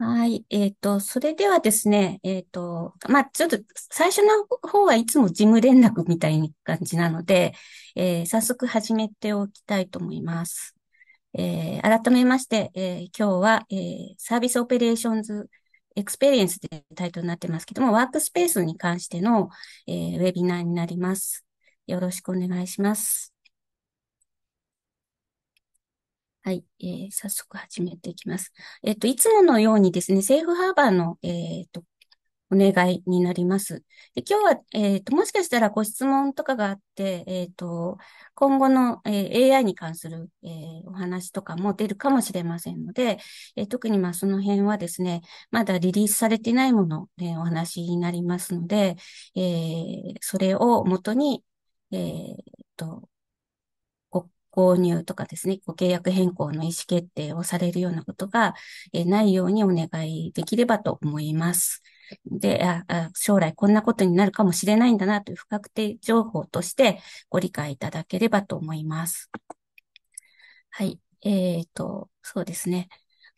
はい。えっと、それではですね、えっと、まあ、ちょっと最初の方はいつも事務連絡みたいな感じなので、えー、早速始めておきたいと思います。えー、改めまして、えー、今日は、えー、サービスオペレーションズエクスペリエンスでタイトルになってますけども、ワークスペースに関しての、えー、ウェビナーになります。よろしくお願いします。はい、えー、早速始めていきます。えっ、ー、と、いつものようにですね、セーフハーバーの、えっ、ー、と、お願いになります。で今日は、えっ、と、もしかしたらご質問とかがあって、えっ、と、今後の、え AI に関する、えお話とかも出るかもしれませんので、え特にまあその辺はですね、まだリリースされてないもの、えお話になりますので、えそれをもとに、えっ、と、購入とかですね、ご契約変更の意思決定をされるようなことが、えないようにお願いできればと思います。であ、将来こんなことになるかもしれないんだなという不確定情報としてご理解いただければと思います。はい。えっ、ー、と、そうですね。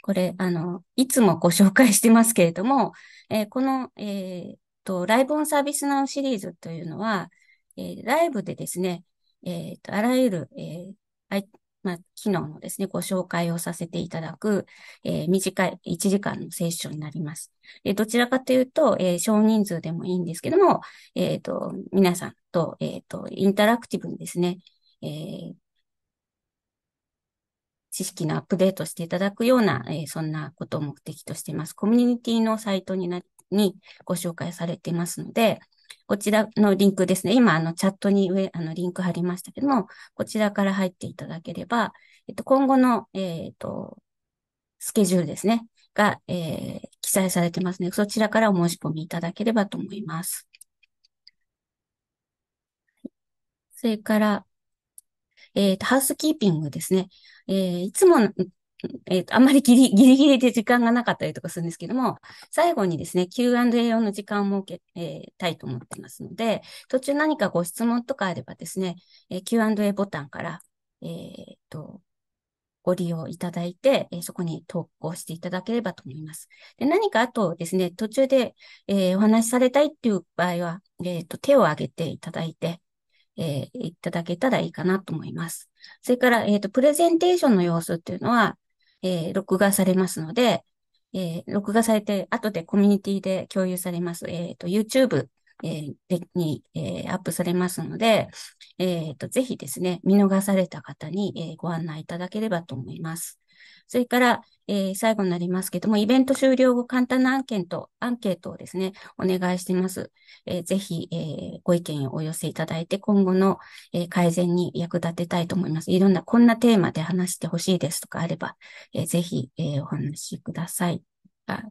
これ、あの、いつもご紹介してますけれども、えー、この、えー、と、ライブオンサービスナウシリーズというのは、えー、ライブでですね、えっ、ー、と、あらゆる、えー、はい。まあ、昨日のですね、ご紹介をさせていただく、えー、短い1時間のセッションになります。でどちらかというと、えー、少人数でもいいんですけども、えっ、ー、と、皆さんと、えっ、と、インタラクティブにですね、え知識のアップデートしていただくような、えそんなことを目的としています。コミュニティのサイトにな、にご紹介されていますので、こちらのリンクですね。今、あの、チャットに上、あの、リンク貼りましたけども、こちらから入っていただければ、えっと、今後の、えっと、スケジュールですね、が、えー、記載されてますね。そちらからお申し込みいただければと思います。それから、えっ、と、ハウスキーピングですね。えー、いつもえっ、ー、と、あんまりギリギリギリで時間がなかったりとかするんですけども、最後にですね、Q&A 用の時間を設け、えー、たいと思ってますので、途中何かご質問とかあればですね、えー、Q&A ボタンから、えっ、と、ご利用いただいて、えそこに投稿していただければと思います。で何かあとですね、途中で、えお話しされたいっていう場合は、えっ、と、手を挙げていただいて、えいただけたらいいかなと思います。それから、えっ、と、プレゼンテーションの様子っていうのは、えー、録画されますので、えー、録画されて、後でコミュニティで共有されます。えっ、ー、と、YouTube、えー、に、えー、アップされますので、えっ、ー、と、ぜひですね、見逃された方に、えー、ご案内いただければと思います。それから、えー、最後になりますけども、イベント終了後、簡単なアンケート、アンケートをですね、お願いしています。えー、ぜひ、えー、ご意見をお寄せいただいて、今後の、え改善に役立てたいと思います。いろんな、こんなテーマで話してほしいですとかあれば、えぜひ、えお話しくださいあ。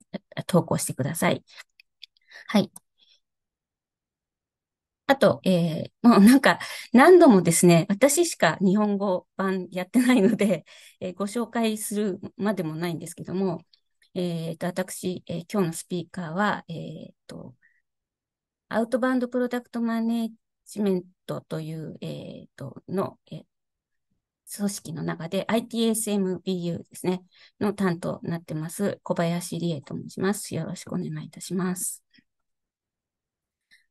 投稿してください。はい。あと、えー、もうなんか何度もですね、私しか日本語版やってないので、えー、ご紹介するまでもないんですけども、えっ、ー、と、私、えー、今日のスピーカーは、えっ、ー、と、アウトバウンドプロダクトマネジメントという、えっ、と、の、え組織の中で ITSMBU ですね、の担当になってます、小林理恵と申します。よろしくお願いいたします。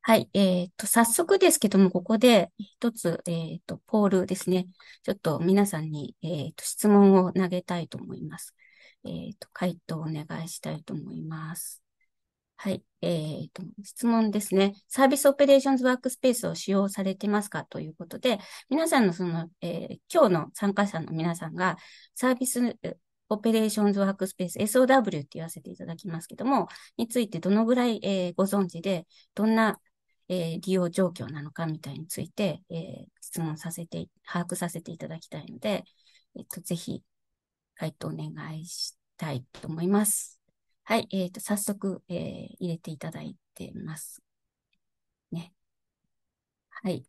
はい。えっと、早速ですけども、ここで一つ、えっと、ポールですね。ちょっと皆さんに、えっと、質問を投げたいと思います。えっと、回答をお願いしたいと思います。はい。えっと、質問ですね。サービスオペレーションズワークスペースを使用されてますかということで、皆さんのその、えー、今日の参加者の皆さんが、サービス、オペレーションズワークスペース、SOW って言わせていただきますけども、についてどのぐらい、えー、ご存知で、どんなえー、利用状況なのかみたいについて、えー、質問させて、把握させていただきたいので、えっ、と、ぜひ、回答お願いしたいと思います。はい、えっ、と、早速、え入れていただいてます。ね。はい。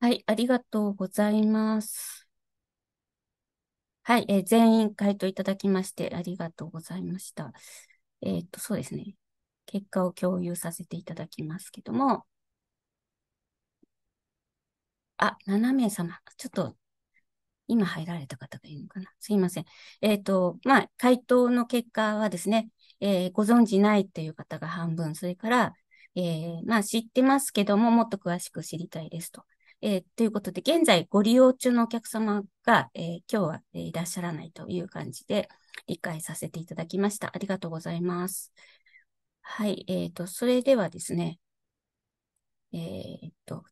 はい、ありがとうございます。はい、えー全員回答いただきましてありがとうございました。えっと、そうですね。結果を共有させていただきますけども、あ、7名様。ちょっと、今入られた方がいるのかな。すいません。えっ、と、まあ、回答の結果はですね、えーご存知ないという方が半分、それから、えーまあ、知ってますけども、もっと詳しく知りたいですと。えー、ということで、現在ご利用中のお客様が、えー、今日は、えー、いらっしゃらないという感じで理解させていただきました。ありがとうございます。はい。えっ、ー、と、それではですね、えっ、ー、と、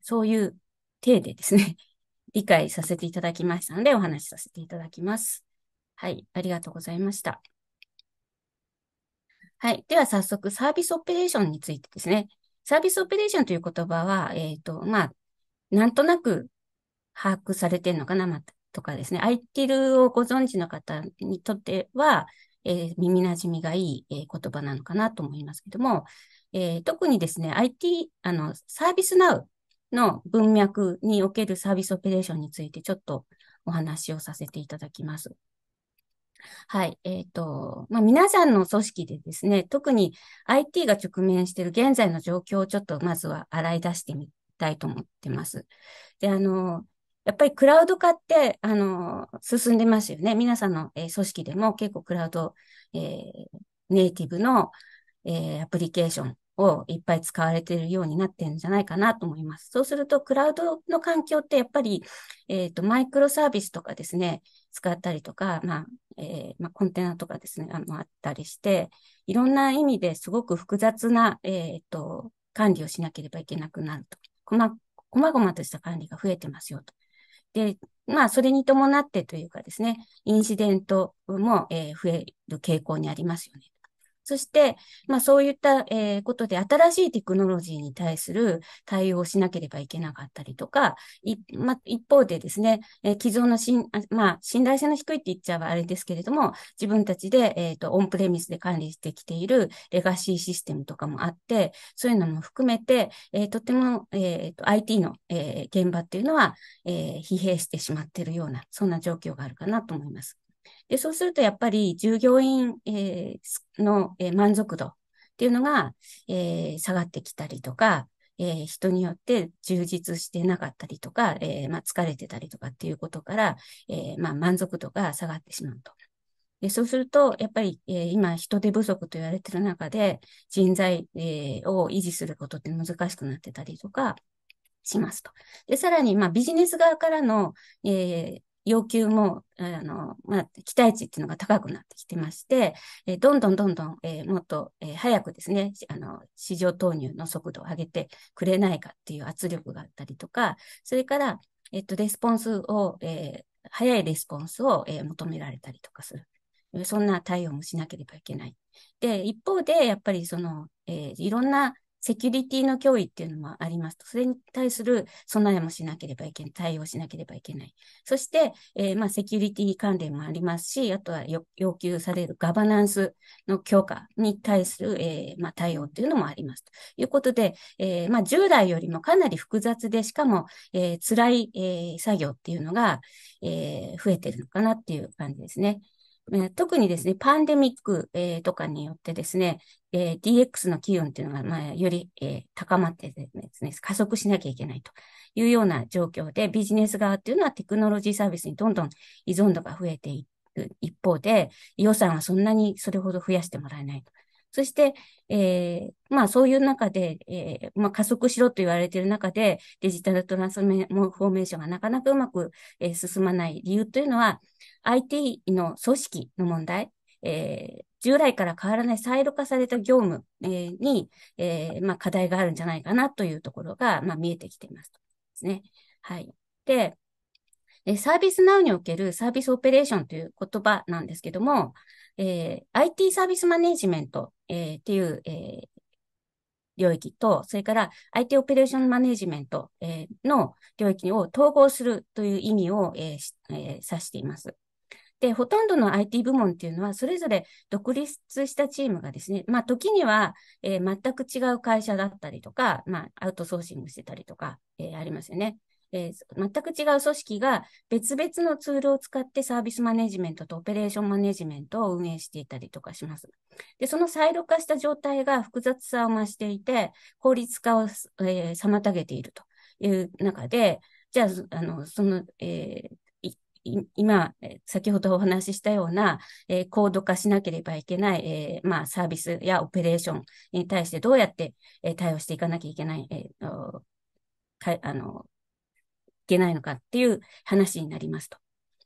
そういう体でですね、理解させていただきましたので、お話しさせていただきます。はい。ありがとうございました。はい。では、早速、サービスオペレーションについてですね。サービスオペレーションという言葉は、えっ、ー、と、まあ、なんとなく把握されてるのかな、また。とかですね。i t ィルをご存知の方にとっては、えー、耳馴染みがいい、えー、言葉なのかなと思いますけども、えー、特にですね、IT、あの、サービスナウの文脈におけるサービスオペレーションについてちょっとお話をさせていただきます。はい。えっ、ー、と、まあ、皆さんの組織でですね、特に IT が直面している現在の状況をちょっとまずは洗い出してみたいと思ってます。で、あの、やっぱりクラウド化って、あの、進んでますよね。皆さんの、えー、組織でも結構クラウド、えー、ネイティブの、えー、アプリケーションをいっぱい使われているようになってるんじゃないかなと思います。そうすると、クラウドの環境ってやっぱり、えっ、ー、と、マイクロサービスとかですね、使ったりとか、まあ、えー、まあ、コンテナとかですね、あの、あったりして、いろんな意味ですごく複雑な、えっ、ー、と、管理をしなければいけなくなると。細ま、こまごまとした管理が増えてますよと。で、まあ、それに伴ってというかですね、インシデントも、えー、増える傾向にありますよね。そして、まあそういった、えー、ことで新しいテクノロジーに対する対応をしなければいけなかったりとか、いまあ、一方でですね、えー、既存のしん、まあ信頼性の低いって言っちゃあれですけれども、自分たちで、えっ、ー、と、オンプレミスで管理してきているレガシーシステムとかもあって、そういうのも含めて、えー、とても、えっ、ー、と、IT の、えー、現場っていうのは、えー、疲弊してしまっているような、そんな状況があるかなと思います。で、そうするとやっぱり従業員、えー、の、えー、満足度っていうのが、えー、下がってきたりとか、え人によって充実してなかったりとか、えまあ、疲れてたりとかっていうことから、えまあ、満足度が下がってしまうと。でそうすると、やっぱり、え今人手不足と言われてる中で人材、えを維持することって難しくなってたりとか、しますと。で、さらに、まあ、ビジネス側からの、えー、要求も、あの、まあ、期待値っていうのが高くなってきてまして、えどんどんどんどん、えもっと、え早くですね、あの、市場投入の速度を上げてくれないかっていう圧力があったりとか、それから、えっと、レスポンスを、え早いレスポンスを、え求められたりとかする。そんな対応もしなければいけない。で、一方で、やっぱりその、えー、いろんなセキュリティの脅威っていうのもありますそれに対する備えもしなければいけない、対応しなければいけない。そして、えー、まあ、セキュリティ関連もありますし、あとは要求されるガバナンスの強化に対する、えー、まあ、対応っていうのもあります。ということで、えー、まあ、従来よりもかなり複雑で、しかも、え辛い、え作業っていうのが、え増えてるのかなっていう感じですね。特にですね、パンデミック、えー、とかによってですね、えー、DX の機運っていうのが、まあ、より、えー、高まってですね、加速しなきゃいけないというような状況で、ビジネス側っていうのはテクノロジーサービスにどんどん依存度が増えていく一方で、予算はそんなにそれほど増やしてもらえないと。そして、えー、まあそういう中で、えー、まあ加速しろと言われている中で、デジタルトランスフォーメーションがなかなかうまく、えー、進まない理由というのは、IT の組織の問題、えー、従来から変わらないサイロ化された業務、えー、に、えー、まあ課題があるんじゃないかなというところが、まあ見えてきていますですね。はい。で、えサービスナウにおけるサービスオペレーションという言葉なんですけども、えー、IT サービスマネジメント、えー、っていう、えー、領域と、それから IT オペレーションマネジメント、えー、の領域を統合するという意味を、えーえー、指しています。で、ほとんどの IT 部門っていうのは、それぞれ独立したチームがですね、まあ、時には、えー、全く違う会社だったりとか、まあ、アウトソーシングしてたりとか、えー、ありますよね。えー、全く違う組織が別々のツールを使ってサービスマネジメントとオペレーションマネジメントを運営していたりとかします。で、そのサイロ化した状態が複雑さを増していて、効率化を、えー、妨げているという中で、じゃあ、あの、その、えー、今、先ほどお話ししたような、えー、高度化しなければいけない、えー、まあ、サービスやオペレーションに対してどうやって、えー、対応していかなきゃいけない、えー、かあのけないのかっていう話になりますと。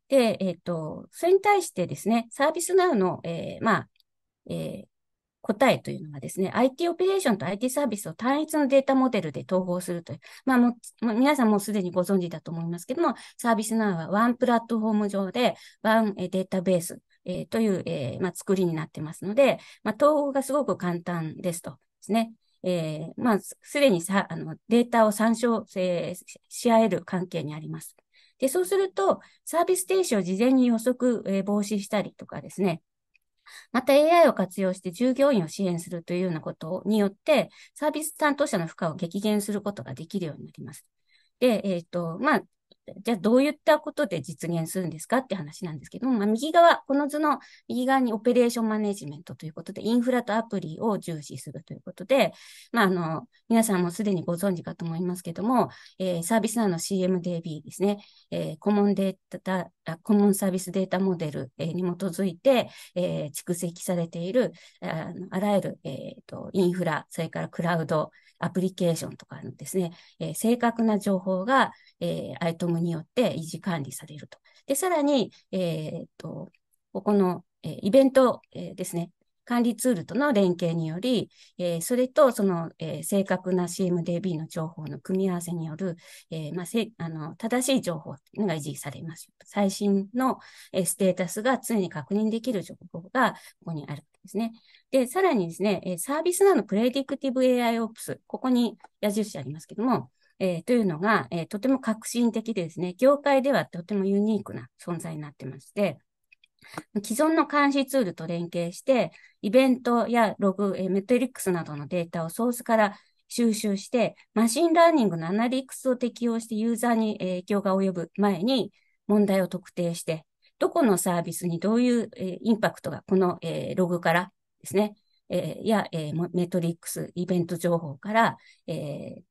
で、えっ、ー、と、それに対してですね、サービスナウの、えー、まあ、えー、答えというのがですね、IT オペレーションと IT サービスを単一のデータモデルで統合するという、まあもう、皆さんもすでにご存知だと思いますけども、サービスナウはワンプラットフォーム上で、ワンデータベース、えー、という、えーまあ、作りになってますので、まあ、統合がすごく簡単ですと。ですね。えー、まあ、すでにさ、あの、データを参照、えー、し合える関係にあります。で、そうすると、サービス停止を事前に予測、えー、防止したりとかですね、また AI を活用して従業員を支援するというようなことによって、サービス担当者の負荷を激減することができるようになります。で、えっ、ー、と、まあ、じゃあどういったことで実現するんですかって話なんですけども、まあ、右側、この図の右側にオペレーションマネジメントということで、インフラとアプリを重視するということで、まあ、あの、皆さんもすでにご存知かと思いますけども、えー、サービスなの CMDB ですね、えー、コモンデータ、コモンサービスデータモデル、に基づいて、えー、蓄積されている、ああらゆる、えーとインフラ、それからクラウド、アプリケーションとかのですね、えー、正確な情報が、えー、アイトムによって維持管理されると。で、さらに、えっと、ここの、えイベント、えですね、管理ツールとの連携により、えー、それとその、えー、正確な CMDB の情報の組み合わせによる、えーまあ、せあの正しい情報が維持されます。最新の、えー、ステータスが常に確認できる情報がここにあるんですね。で、さらにですね、サービスなどのプレディクティブ AI Ops、ここに矢印ありますけども、えー、というのが、えー、とても革新的ですね、業界ではとてもユニークな存在になってまして、既存の監視ツールと連携して、イベントやログ、えー、メトリックスなどのデータをソースから収集して、マシンラーニングのアナリックスを適用してユーザーに影響が及ぶ前に問題を特定して、どこのサービスにどういう、えー、インパクトがこの、えー、ログからですね、えー、や、えー、メトリックス、イベント情報から、えー、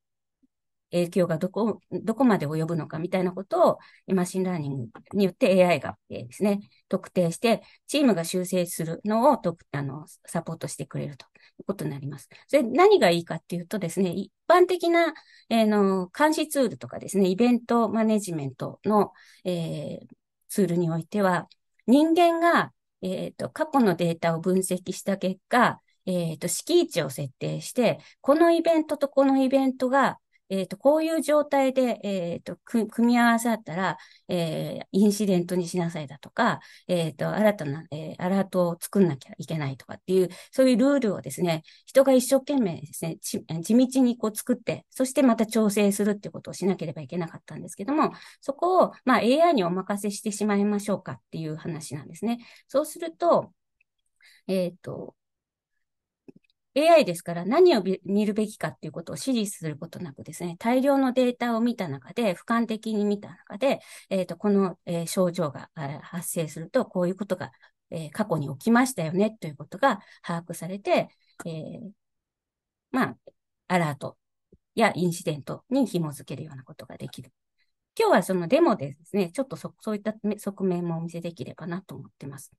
影響がどこ、どこまで及ぶのかみたいなことを、マシンラーニングによって AI がですね、特定して、チームが修正するのをあのサポートしてくれるということになります。それ何がいいかっていうとですね、一般的な、えー、の監視ツールとかですね、イベントマネジメントの、えー、ツールにおいては、人間が、えっ、ー、と過去のデータを分析した結果、えっ、ー、と、敷地を設定して、このイベントとこのイベントがえっ、ー、と、こういう状態で、えっ、ー、と、組み合わさったら、えー、インシデントにしなさいだとか、えっ、と、新たな、えアラートを作んなきゃいけないとかっていう、そういうルールをですね、人が一生懸命ですね、地道にこう作って、そしてまた調整するっていうことをしなければいけなかったんですけども、そこを、まあ、AI にお任せしてしまいましょうかっていう話なんですね。そうすると、えっ、と、AI ですから何を見るべきかっていうことを指示することなくですね、大量のデータを見た中で、俯瞰的に見た中で、えっ、ー、と、この、えー、症状が発生すると、こういうことが、えー、過去に起きましたよね、ということが把握されて、えー、まあ、アラートやインシデントに紐づけるようなことができる。今日はそのデモでですね、ちょっとそそういった側面もお見せできればなと思ってます。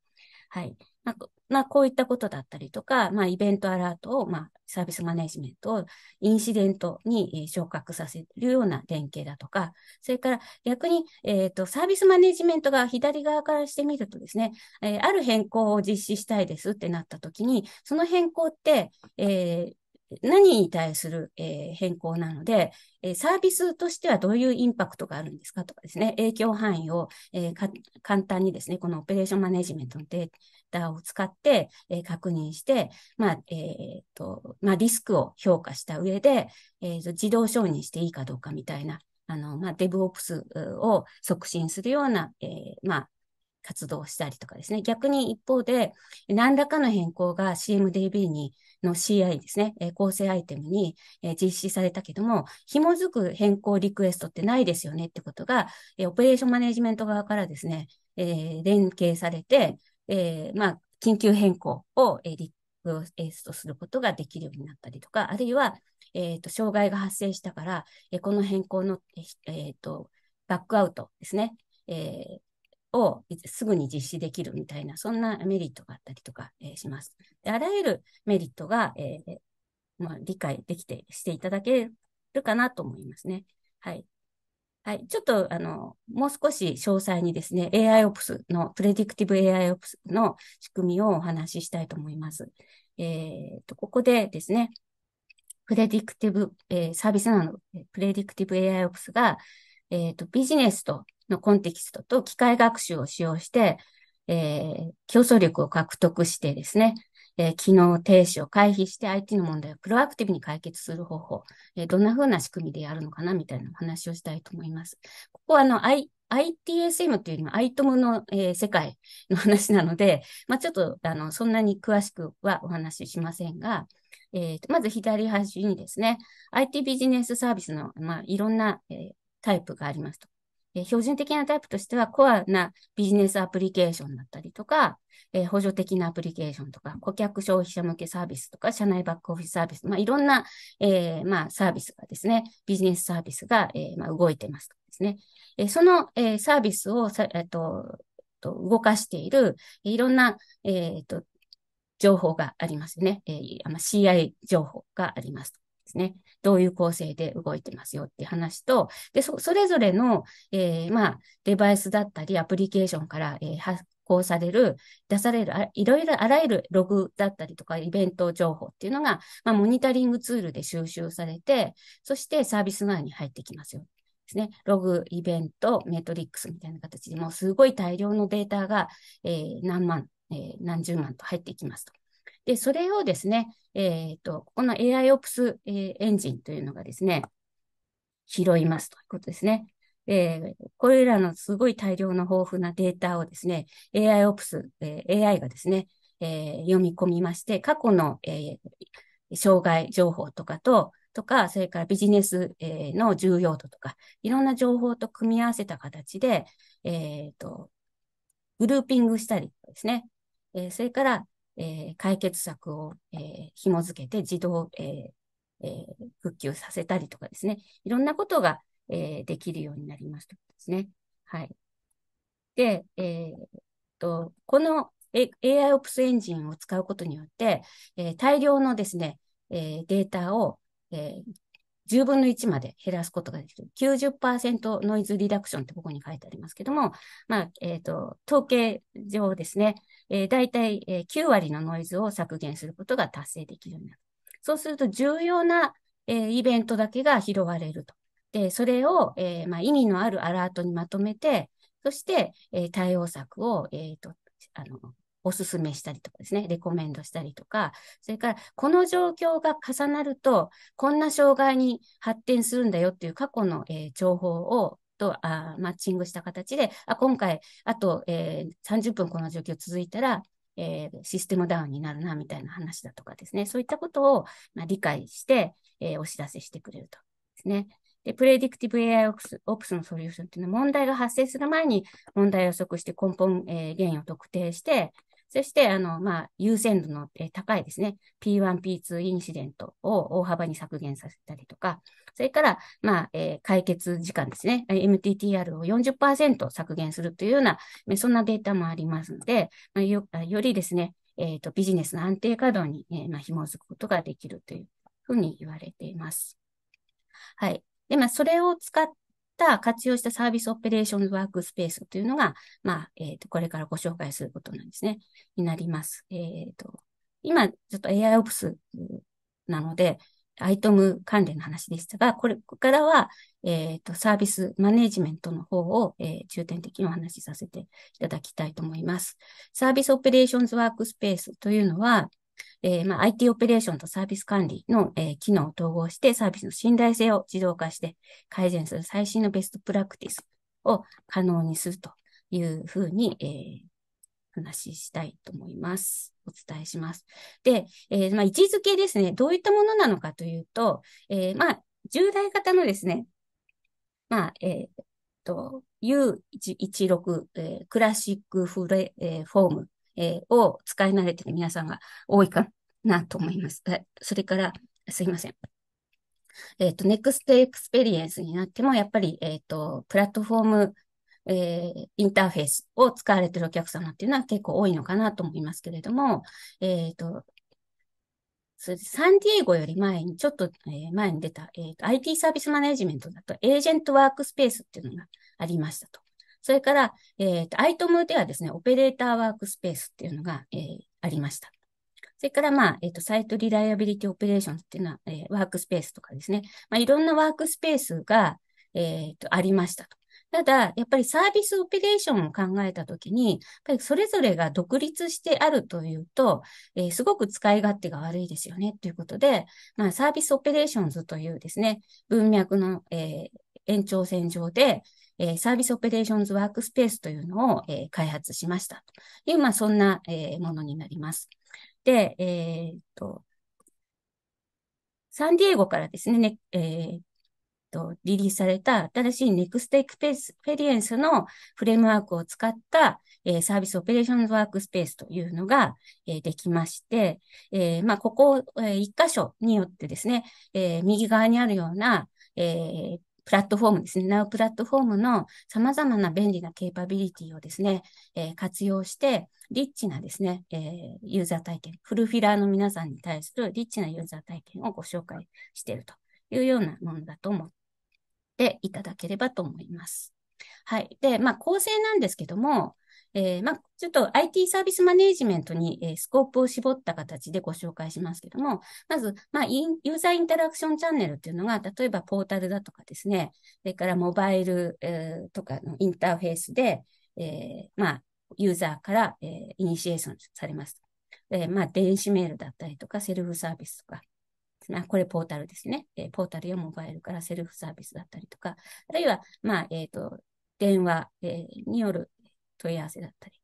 はい。まあ、まあ、こういったことだったりとか、まあ、イベントアラートを、まあ、サービスマネジメントをインシデントに、えー、昇格させるような連携だとか、それから逆に、えっ、ー、と、サービスマネジメントが左側からしてみるとですね、えー、ある変更を実施したいですってなったときに、その変更って、えー、何に対する、えー、変更なので、えサービスとしてはどういうインパクトがあるんですかとかですね、影響範囲を、えー、簡単にですね、このオペレーションマネジメントのデータを使って、えー、確認して、まあ、えっ、と、まあ、リスクを評価した上で、えーと、自動承認していいかどうかみたいな、あの、まあ、デブオプスを促進するような、えまあ、活動をしたりとかですね。逆に一方で、何らかの変更が CMDB にの CI ですね、えー、構成アイテムに、えー、実施されたけども、紐づく変更リクエストってないですよねってことが、えー、オペレーションマネジメント側からですね、えー、連携されて、えー、まあ、緊急変更を、えー、リクエストすることができるようになったりとか、あるいは、えっ、ー、と、障害が発生したから、えー、この変更の、えっ、ー、と、バックアウトですね、えー、をすぐに実施できるみたいな、そんなメリットがあったりとか、えー、します。あらゆるメリットが、えーまあ、理解できて、していただけるかなと思いますね。はい。はい。ちょっと、あの、もう少し詳細にですね、AIOps の、プレディクティブ AIOps の仕組みをお話ししたいと思います。えっ、ー、と、ここでですね、プレディクティブ、えー、サービスなの、プレディクティブ AIOps が、えっ、ー、と、ビジネスとのコンテキストと機械学習を使用して、えー、競争力を獲得してですね、えー、機能停止を回避して IT の問題をプロアクティブに解決する方法、えー、どんな風な仕組みでやるのかなみたいなお話をしたいと思います。ここはあの、I、ITSM というよりも ITOM の、えー、世界の話なので、まあ、ちょっとあのそんなに詳しくはお話ししませんが、えー、まず左端にですね、IT ビジネスサービスの、まあ、いろんな、えー、タイプがありますと。え標準的なタイプとしては、コアなビジネスアプリケーションだったりとか、え補助的なアプリケーションとか、顧客消費者向けサービスとか、社内バックオフィスサービス、まあ、いろんな、えー、まあ、サービスがですね、ビジネスサービスが、えー、まあ、動いてますですね。えその、えサービスをさ、えと、と、動かしている、いろんな、えと、情報がありますね。えー、CI 情報があります。ですね。どういう構成で動いてますよって話と、で、そ、それぞれの、えー、まあ、デバイスだったり、アプリケーションから、えー、発行される、出される、いろいろあらゆるログだったりとか、イベント情報っていうのが、まあ、モニタリングツールで収集されて、そしてサービス側に入ってきますよ。ですね。ログ、イベント、メトリックスみたいな形でもうすごい大量のデータが、えー、何万、えー、何十万と入っていきますと。で、それをですね、えっ、ー、と、この AIOps、えー、エンジンというのがですね、拾いますということですね。えー、これらのすごい大量の豊富なデータをですね、AIOps、えー、AI がですね、えー、読み込みまして、過去の、えー、障害情報とかと、とか、それからビジネス、えー、の重要度とか、いろんな情報と組み合わせた形で、えっ、ー、と、グルーピングしたりですね、えー、それからえー、解決策を、えー、紐付けて自動、えー、えー、復旧させたりとかですね、いろんなことが、えー、できるようになりますとですね。はい。で、えー、と、この AIOps エンジンを使うことによって、えー、大量のですね、えー、データを、えー、10分の1まで減らすことができる。90%ノイズリダクションってここに書いてありますけども、まあ、えっ、ー、と、統計上ですね、えー、大体、え9割のノイズを削減することが達成できるようになる。そうすると重要な、えー、イベントだけが拾われると。で、それを、えーまあ、意味のあるアラートにまとめて、そして、えー、対応策を、えーとあのおすすめしたりとかですね、レコメンドしたりとか、それからこの状況が重なると、こんな障害に発展するんだよっていう過去の、えー、情報をとあマッチングした形で、あ今回、あと、えー、30分この状況続いたら、えー、システムダウンになるなみたいな話だとかですね、そういったことを、まあ、理解して、えお知らせしてくれるとですね。で、プレディクティブ AI オプスオプスのソリューションっていうのは問題が発生する前に問題を予測して根本、えー、原因を特定して、そして、あの、まあ、優先度の高いですね、P1、P2 インシデントを大幅に削減させたりとか、それから、まあ、えー、解決時間ですね、MTTR を40%削減するというような、そんなデータもありますので、まあ、よよりですね、えっ、ー、と、ビジネスの安定稼働に、まあ、紐づくことができるというふうに言われています。はい。で、まあ、それを使っった活用したサービスオペレーションワークスペースというのが、まあ、えっ、ー、と、これからご紹介することなんですね、になります。えっ、ー、と、今、ちょっと AIOps なので、アイトム関連の話でしたが、これからは、えっ、ー、と、サービスマネジメントの方を、えー、重点的にお話しさせていただきたいと思います。サービスオペレーションズワークスペースというのは、えー、まあ、IT オペレーションとサービス管理の、えー、機能を統合してサービスの信頼性を自動化して改善する最新のベストプラクティスを可能にするというふうに、えー、話したいと思います。お伝えします。で、えー、まあ、位置づけですね。どういったものなのかというと、えー、まあ、従来型のですね、まあ、えー、と、U16、えー、クラシックフレ、えー、フォームえー、を使い慣れてる皆さんが多いかなと思います。それから、すいません。えっ、ー、と、ネクストエクスペリエンスになっても、やっぱり、えっ、ー、と、プラットフォーム、えー、インターフェースを使われてるお客様っていうのは結構多いのかなと思いますけれども、えっ、ー、と、それでサンディエゴより前に、ちょっと、え前に出た、えっと IT サービスマネジメントだと、エージェントワークスペースっていうのがありましたと。それから、えっ、ー、と、アイトムではですね、オペレーターワークスペースっていうのが、えー、ありました。それから、まあ、えっ、ー、と、サイトリライアビリティオペレーションっていうのは、えー、ワークスペースとかですね。まあ、いろんなワークスペースが、えっ、ー、と、ありましたと。ただ、やっぱりサービスオペレーションを考えたときに、やっぱりそれぞれが独立してあるというと、えー、すごく使い勝手が悪いですよね、ということで、まあ、サービスオペレーションズというですね、文脈の、えー、延長線上で、えー、サービスオペレーションズワークスペースというのを、えー、開発しましたという、まあ、そんな、えー、ものになります。で、えっと、サンディエゴからですね、ねえと、リリースされた新しい Next エクペリエンスのフレームワークを使った、えー、サービスオペレーションズワークスペースというのが、えー、できまして、えー、まあ、ここ、えー、一箇所によってですね、えー、右側にあるような、えー、プラットフォームですね、なおプラットフォームの様々な便利なケーパビリティをですね、えー、活用して、リッチなですね、えー、ユーザー体験、フルフィラーの皆さんに対するリッチなユーザー体験をご紹介しているというようなものだと思っていただければと思います。はい。で、まあ、構成なんですけども、えー、まあ、ちょっと IT サービスマネージメントに、えー、スコープを絞った形でご紹介しますけども、まず、まあ、ユーザーインタラクションチャンネルっていうのが、例えばポータルだとかですね、それからモバイル、えー、とかのインターフェースで、えまあ、ユーザーから、えイニシエーションされます。えまあ、電子メールだったりとか、セルフサービスとか、あ、これポータルですね。えポータルやモバイルからセルフサービスだったりとか、あるいは、まあ、えっ、と、電話、えによる問い合わせだったり、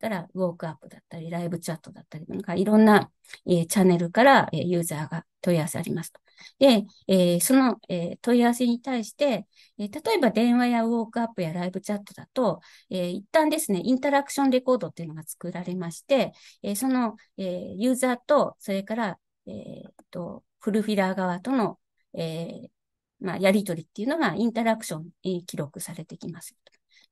からウォークアップだったり、ライブチャットだったり、なんかいろんな、えー、チャンネルから、えー、ユーザーが問い合わせありますと。で、えー、その、え問い合わせに対して、え例えば電話やウォークアップやライブチャットだと、え一旦ですね、インタラクションレコードっていうのが作られまして、えその、えユーザーと、それから、えっと、フルフィラー側との、えまあ、やりとりっていうのがインタラクション、え記録されてきます。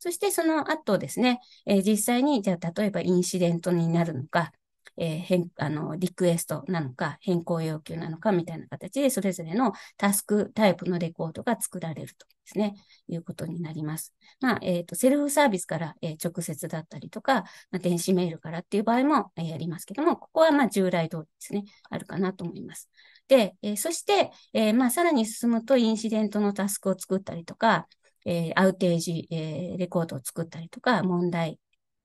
そしてその後ですね、えー、実際に、じゃあ例えばインシデントになるのか、えー、変、あの、リクエストなのか、変更要求なのかみたいな形で、それぞれのタスクタイプのレコードが作られるとですね、いうことになります。まあ、えっ、ー、と、セルフサービスから、えー、直接だったりとか、まあ、電子メールからっていう場合も、えー、りますけども、ここはまあ従来通りですね、あるかなと思います。で、えそして、えまあ、さらに進むとインシデントのタスクを作ったりとか、えー、アウテージ、えー、レコードを作ったりとか、問題、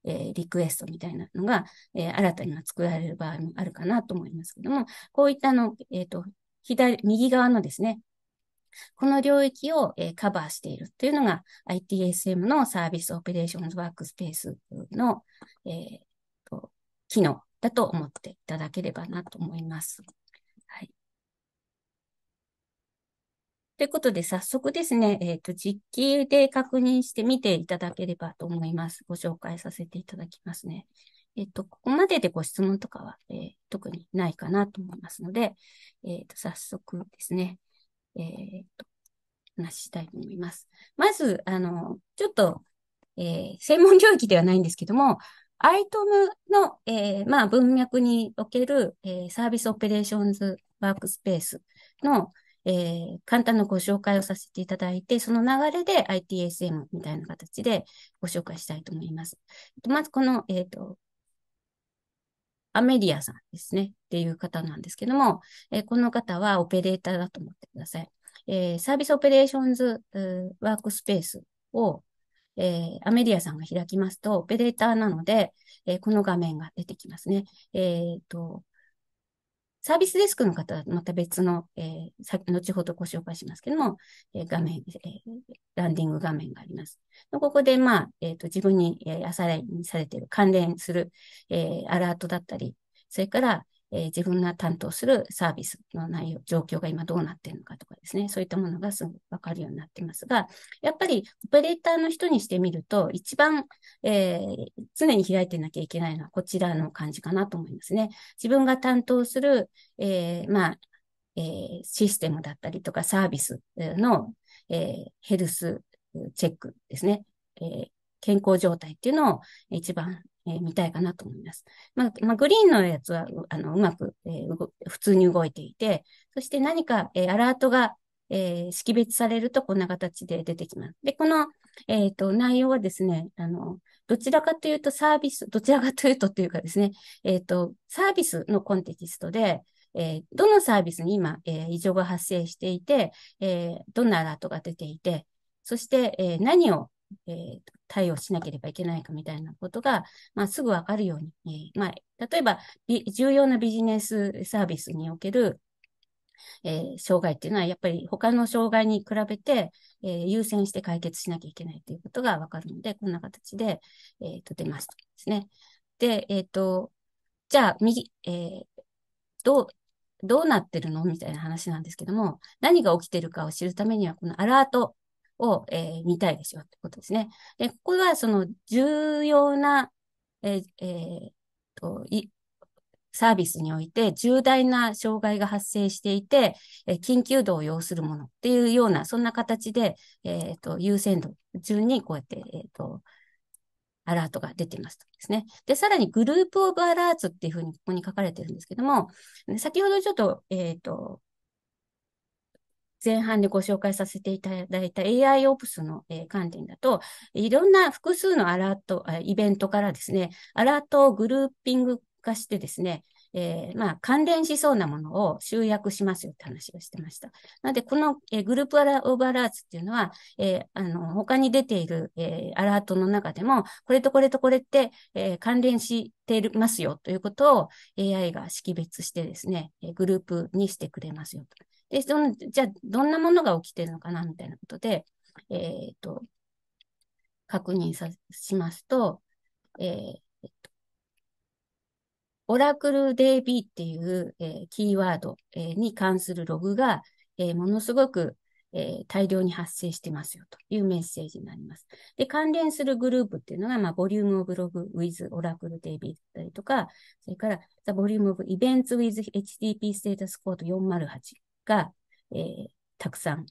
えー、リクエストみたいなのが、えー、新たには作られる場合もあるかなと思いますけども、こういったあの、えっ、ー、と、左、右側のですね、この領域を、えー、カバーしているっていうのが ITSM のサービスオペレーションズワークスペースの、えーと機能だと思っていただければなと思います。ということで、早速ですね、えっ、ー、と、実機で確認してみていただければと思います。ご紹介させていただきますね。えっ、ー、と、ここまででご質問とかは、えー、特にないかなと思いますので、えっ、と、早速ですね、えっ、と、話したいと思います。まず、あの、ちょっと、え専門領域ではないんですけども、アイトムの、えまあ、文脈における、えサービスオペレーションズワークスペースの、えー、簡単なご紹介をさせていただいて、その流れで ITSM みたいな形でご紹介したいと思います。まずこの、えっ、ー、と、アメリアさんですね。っていう方なんですけども、えー、この方はオペレーターだと思ってください。えー、サービスオペレーションズワークスペースを、えー、アメリアさんが開きますと、オペレーターなので、えー、この画面が出てきますね。えっ、ー、と、サービスデスクの方はまた別の、えー、後ほどご紹介しますけども、えー、画面、えー、ランディング画面があります。ここで、まあ、えっ、ー、と、自分に、えー、朝礼にされている関連する、えー、アラートだったり、それから、え自分が担当するサービスの内容、状況が今どうなっているのかとかですね、そういったものがすぐわかるようになってますが、やっぱりオペレーターの人にしてみると、一番、えー、常に開いてなきゃいけないのはこちらの感じかなと思いますね。自分が担当する、えー、まあ、えー、システムだったりとかサービスの、えヘルスチェックですね。え健康状態っていうのを一番えー、見たいかなと思います。まあ、まあ、グリーンのやつは、あの、うまく、えー、普通に動いていて、そして何か、えー、アラートが、えー、識別されるとこんな形で出てきます。で、この、えっ、ー、と、内容はですね、あの、どちらかというとサービス、どちらかというとというかですね、えっ、ー、と、サービスのコンテキストで、えー、どのサービスに今、えー、異常が発生していて、えー、どんなアラートが出ていて、そして、えー、何を、えー、対応しなければいけないかみたいなことが、まあ、すぐわかるように、えー、まあ、例えば、重要なビジネスサービスにおける、えー、障害っていうのは、やっぱり他の障害に比べて、えー、優先して解決しなきゃいけないということがわかるので、こんな形で、えー、と出ますとですね。で、えっ、ー、と、じゃあ、右、えー、どう、どうなってるのみたいな話なんですけども、何が起きてるかを知るためには、このアラートを、えー、見たいですよってことですね。で、ここはその重要な、えー、えー、と、い、サービスにおいて重大な障害が発生していて、えー、緊急度を要するものっていうような、そんな形で、えっ、ー、と、優先度順にこうやって、えっ、と、アラートが出てますとですね。で、さらにグループオブアラートっていうふうにここに書かれてるんですけども、先ほどちょっと、えっ、ー、と、前半でご紹介させていただいた AI Ops の、えー、観点だと、いろんな複数のアラート、イベントからですね、アラートをグルーピング化してですね、えー、まあ、関連しそうなものを集約しますよって話をしてました。なので、この、えー、グループアラオブアラーツっていうのは、えー、あの、他に出ている、えアラートの中でも、これとこれとこれって、え関連していますよということを AI が識別してですね、えグループにしてくれますよと。で、その、じゃあ、どんなものが起きてるのかな、みたいなことで、えっ、ー、と、確認さ、しますと、えー、オラクル DB っていう、えー、キーワード、えー、に関するログが、えー、ものすごく、え大量に発生してますよというメッセージになります。で、関連するグループっていうのが、まあ、ボリュームオブログ with オラクル DB だったりとか、それから、ボリュームオブイベント e v with HTTP ステータスコード408が、えー、たくさん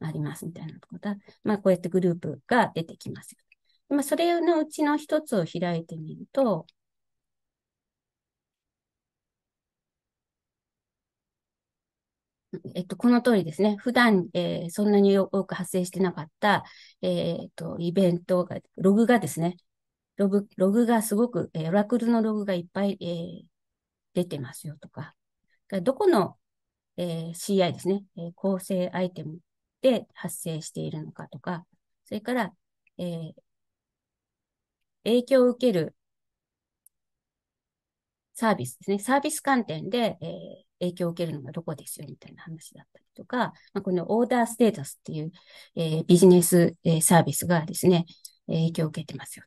ありますみたいなことは、まあこうやってグループが出てきます。まあそれのうちの一つを開いてみると、えっと、この通りですね。普段、えー、そんなに多く発生してなかった、えー、っと、イベントが、ログがですね、ログ、ログがすごく、えー、オラクルのログがいっぱい、えー、出てますよとか、どこのえー、CI ですね、えー、構成アイテムで発生しているのかとか、それから、えー、影響を受けるサービスですね。サービス観点で、えー、影響を受けるのがどこですよみたいな話だったりとか、まあ、このオーダーステータスっていう、えー、ビジネス、えー、サービスがですね、え影響を受けてますよ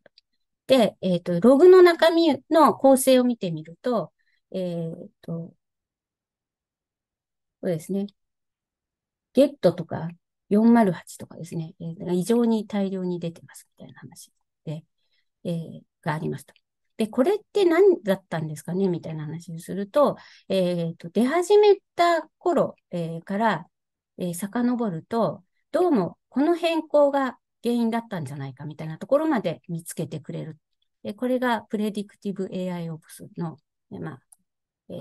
と。で、えっ、ー、と、ログの中身の構成を見てみると、えっ、ー、と、そうですね。ゲットとか408とかですね、えー、異常に大量に出てますみたいな話で、えー、がありますと。で、これって何だったんですかねみたいな話をすると、えっ、ー、と、出始めた頃、えー、から、えー、遡ると、どうもこの変更が原因だったんじゃないかみたいなところまで見つけてくれる。えこれがプレディクティブ AI オプスの、まあ、えー、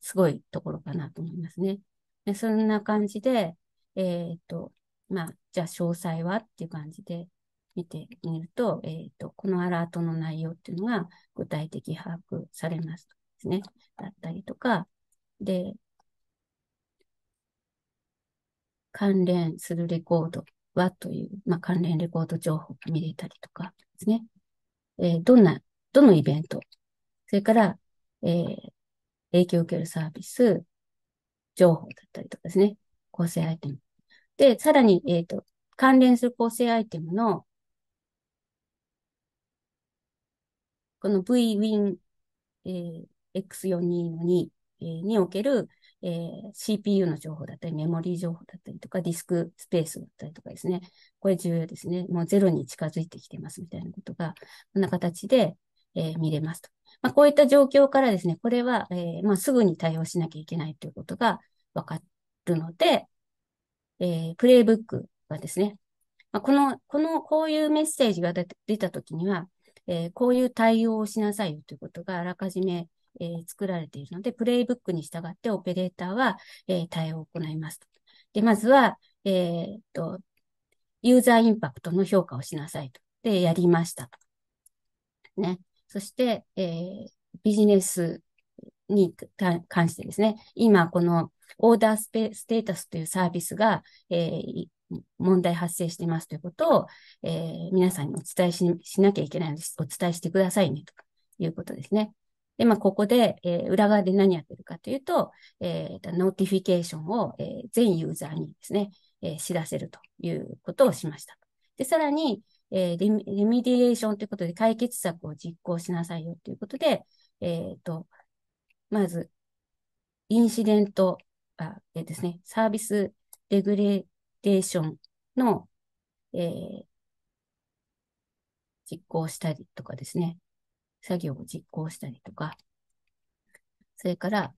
すごいところかなと思いますね。でそんな感じで、えっ、と、まあ、じゃあ詳細はっていう感じで見てみると、えっ、と、このアラートの内容っていうのが具体的把握されますですね。だったりとか、で、関連するレコードはという、まあ、関連レコード情報が見れたりとかですね。えー、どんな、どのイベント、それから、えー、影響を受けるサービス、情報だったりとかですね。構成アイテム。で、さらに、えっ、ー、と、関連する構成アイテムの、この VWin、えー、X422 の2、えー、における、えー、CPU の情報だったり、メモリー情報だったりとか、ディスクスペースだったりとかですね。これ重要ですね。もうゼロに近づいてきてますみたいなことが、こんな形で、えー、見れますと。まあ、こういった状況からですね、これは、えー、まあ、すぐに対応しなきゃいけないということがわかるので、えー、プレイブックはですね、まあ、この、この、こういうメッセージが出たときには、えー、こういう対応をしなさいよということがあらかじめ、えー、作られているので、プレイブックに従ってオペレーターは、えー、対応を行います。で、まずは、えー、っと、ユーザーインパクトの評価をしなさいと。で、やりましたと。ね。そして、えー、ビジネスに関してですね、今このオーダースペステータスというサービスが、えー、問題発生していますということを、えー、皆さんにお伝えしなきゃいけないのです。お伝えしてくださいね、ということですね。で、まあ、ここで、えー、裏側で何やってるかというと、えー、ノーティフィケーションを、えー、全ユーザーにですね、えー、知らせるということをしました。で、さらに、えー、リミミディエーションということで解決策を実行しなさいよということで、えっ、ー、と、まず、インシデント、あえー、ですね、サービスレグレーションの、えー、実行したりとかですね、作業を実行したりとか、それから、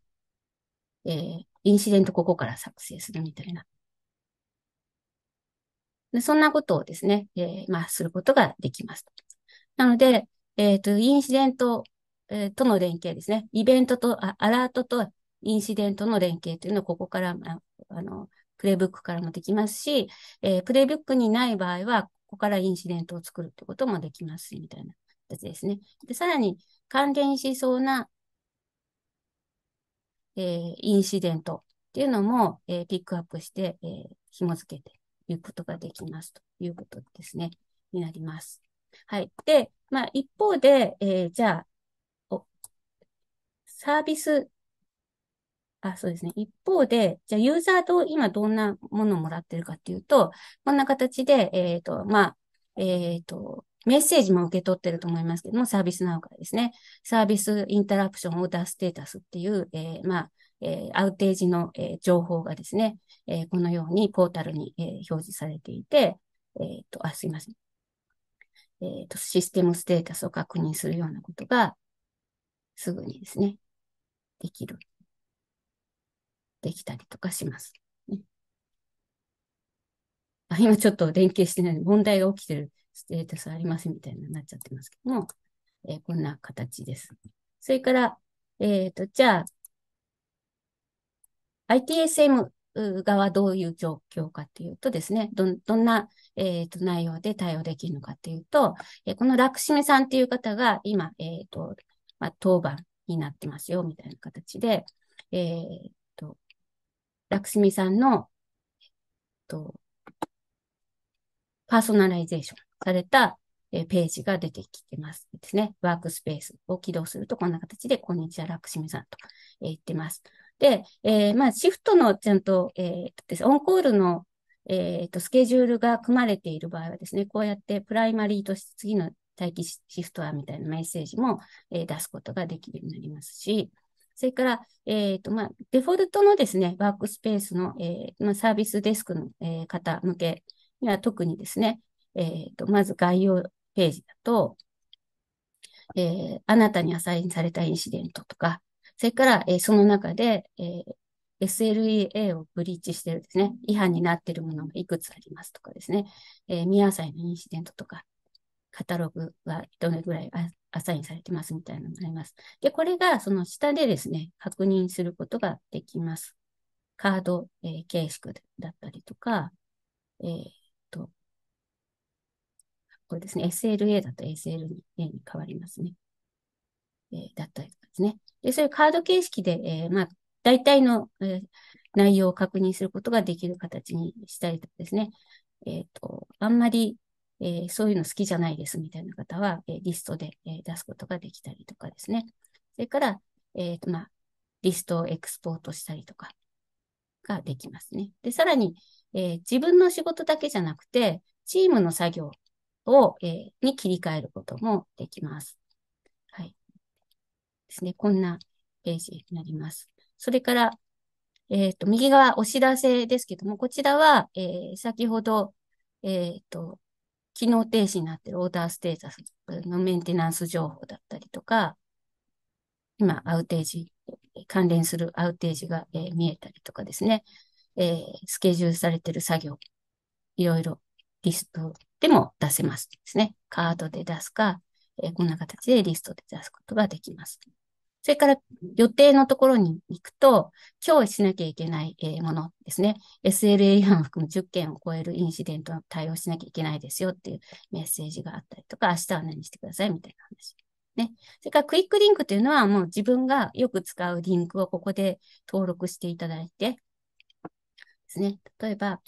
えー、インシデントここから作成するみたいな。でそんなことをですね、えー、まあ、することができます。なので、えっ、ー、と、インシデント、えー、との連携ですね。イベントとあ、アラートとインシデントの連携というのをここから、あの、プレイブックからもできますし、えー、プレイブックにない場合は、ここからインシデントを作るってこともできますみたいな形ですね。で、さらに関連しそうな、えー、インシデントっていうのも、えー、ピックアップして、えー、紐付けていうことができますということですね、になります。はい。で、まあ、一方で、えー、じゃあ、サービス、あ、そうですね。一方で、じゃあ、ユーザーと今どんなものをもらってるかっていうと、こんな形で、えっ、ー、と、まあ、えっ、ー、と、メッセージも受け取ってると思いますけども、サービスなのかですね。サービスインタラプションオーダーステータスっていう、えー、まあ、えー、アウテージの、えー、情報がですね、えー、このようにポータルに、えー、表示されていて、えっ、と、あ、すいません。えっ、と、システムステータスを確認するようなことが、すぐにですね、できる。できたりとかします。ね、あ今ちょっと連携してないので、問題が起きてるステータスありませんみたいになっちゃってますけども、えこんな形です。それから、えっ、と、じゃあ、ITSM 側どういう状況かっていうとですね、ど、どんな、えっ、ー、と、内容で対応できるのかっていうと、えー、このラクシメさんっていう方が今、えっ、ー、と、まあ、当番になってますよ、みたいな形で、えっ、と、ラクシメさんの、えっ、と、パーソナライゼーションされた、えページが出てきてますですね。ワークスペースを起動するとこんな形で、こんにちは、ラクシメさんと、え言ってます。で、えー、まあ、シフトのちゃんと、えー、です、オンコールの、えっ、と、スケジュールが組まれている場合はですね、こうやってプライマリーとして次の待機シフトはみたいなメッセージも、えー、出すことができるようになりますし、それから、えっ、ー、と、まあ、デフォルトのですね、ワークスペースの、えー、まあ、サービスデスクの、え方向けには特にですね、えっ、と、まず概要ページだと、えあなたにアサインされたインシデントとか、それから、えー、その中で、えー、SLEA をブリーチしてるですね、違反になっているものがいくつありますとかですね、えー、宮祭のインシデントとか、カタログがどれぐらいアサインされてますみたいなのがあります。で、これがその下でですね、確認することができます。カード、えー、形式だったりとか、えー、と、これですね、SLA だと SLA に変わりますね。えー、だったりとかですね。で、そうカード形式で、えー、まあ、大体の、えー、内容を確認することができる形にしたりとかですね。えっ、ー、と、あんまり、えー、そういうの好きじゃないですみたいな方は、えー、リストで、えー、出すことができたりとかですね。それから、えっ、と、まあ、リストをエクスポートしたりとかができますね。で、さらに、え自分の仕事だけじゃなくて、チームの作業を、えに切り替えることもできます。ですね。こんなページになります。それから、えっ、ー、と、右側お知らせですけども、こちらは、えー、先ほど、えっ、ー、と、機能停止になっているオーダーステータスのメンテナンス情報だったりとか、今、アウテージ、関連するアウテージが、え見えたりとかですね、えスケジュールされている作業、いろいろリストでも出せますですね。カードで出すか、えこんな形でリストで出すことができます。それから予定のところに行くと、今日しなきゃいけない、えものですね。SLA 違反を含む10件を超えるインシデントの対応しなきゃいけないですよっていうメッセージがあったりとか、明日は何してくださいみたいな話。ね。それからクイックリンクというのはもう自分がよく使うリンクをここで登録していただいて、ですね。例えば、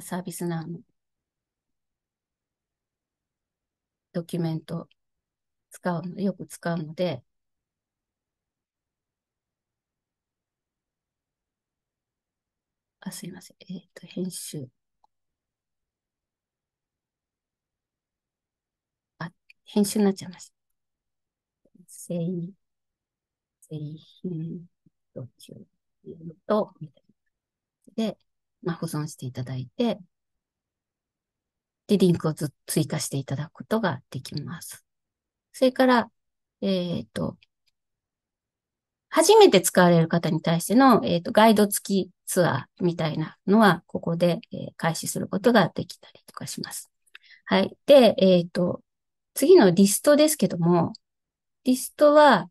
サービスナーのドキュメント使うの、よく使うので、すいません。えっ、ー、と、編集。あ、編集になっちゃいました。製品、せいと、みたいな。で、まあ、保存していただいて、で、リンクをず追加していただくことができます。それから、えっ、ー、と、初めて使われる方に対しての、えっ、ー、と、ガイド付きツアーみたいなのは、ここで、えー、開始することができたりとかします。はい。で、えっ、ー、と、次のリストですけども、リストは、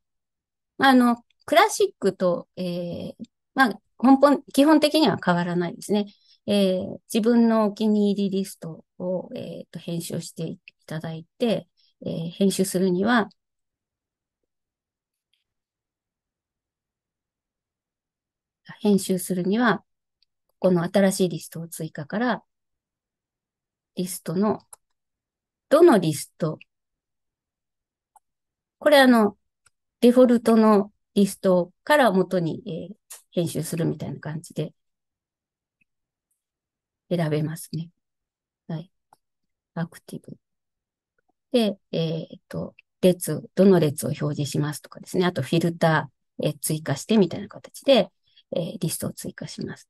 あの、クラシックと、えー、まあ、根本、基本的には変わらないですね。えー、自分のお気に入りリストを、えーと、と編集していただいて、えー、編集するには、編集するには、この新しいリストを追加から、リストの、どのリスト、これあの、デフォルトのリストから元に、えー、編集するみたいな感じで選べますね。はい。アクティブ。で、えっ、ー、と、列、どの列を表示しますとかですね。あとフィルター、えー、追加してみたいな形で、えー、リストを追加します。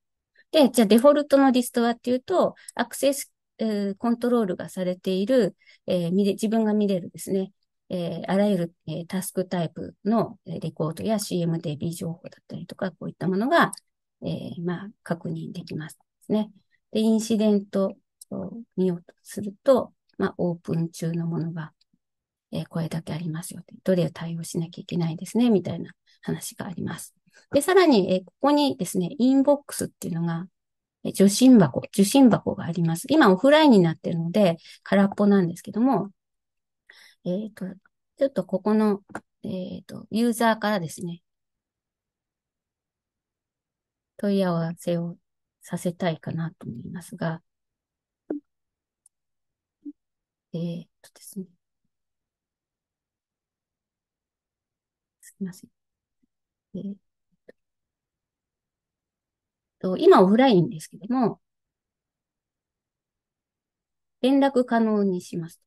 で、じゃあデフォルトのリストはっていうと、アクセス、えー、コントロールがされている、えー、自分が見れるですね、えー、あらゆる、えー、タスクタイプのレコードや CMDB 情報だったりとか、こういったものが、えー、まあ、確認できますですね。で、インシデントを見ようとすると、まあ、オープン中のものが、えー、これだけありますよ。どれを対応しなきゃいけないですね、みたいな話があります。で、さらに、えここにですね、インボックスっていうのが、え受信箱、受信箱があります。今オフラインになってるので、空っぽなんですけども、えっ、ー、と、ちょっとここの、えっ、ー、と、ユーザーからですね、問い合わせをさせたいかなと思いますが、えっ、ー、とですね。すみません。えーと、今オフラインですけども、連絡可能にします。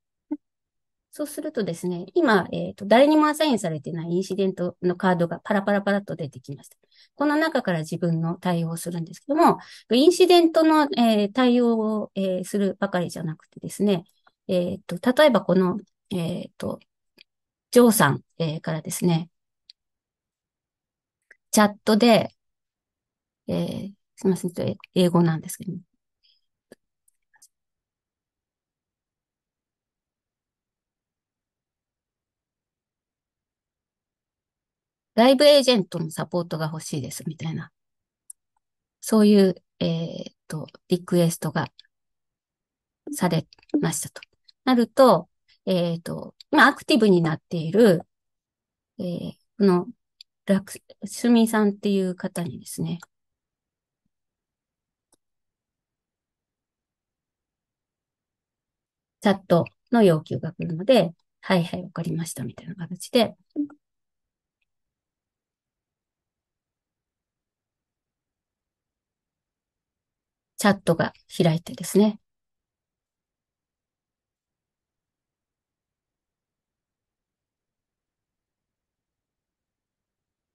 そうするとですね、今、えっ、ー、と、誰にもアサインされてないインシデントのカードがパラパラパラっと出てきました。この中から自分の対応をするんですけども、インシデントの、えー、対応を、えー、するばかりじゃなくてですね、えっ、と、例えばこの、えっ、と、ジョーさん、えからですね、チャットで、えー、すみません、英語なんですけど、ね。ライブエージェントのサポートが欲しいです、みたいな。そういう、えっ、と、リクエストがされましたと。なると、えっ、と、今アクティブになっている、えー、この、ラクスミさんっていう方にですね、チャットの要求が来るので、はいはい、わかりました、みたいな形で。チャットが開いてですね。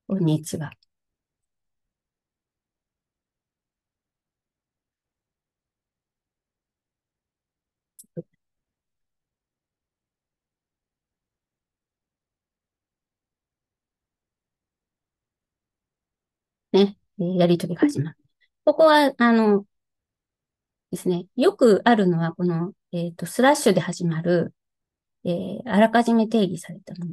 こんにちは。やりとりが始まる。ここは、あの、ですね、よくあるのは、この、えっ、ー、と、スラッシュで始まる、えー、あらかじめ定義されたのを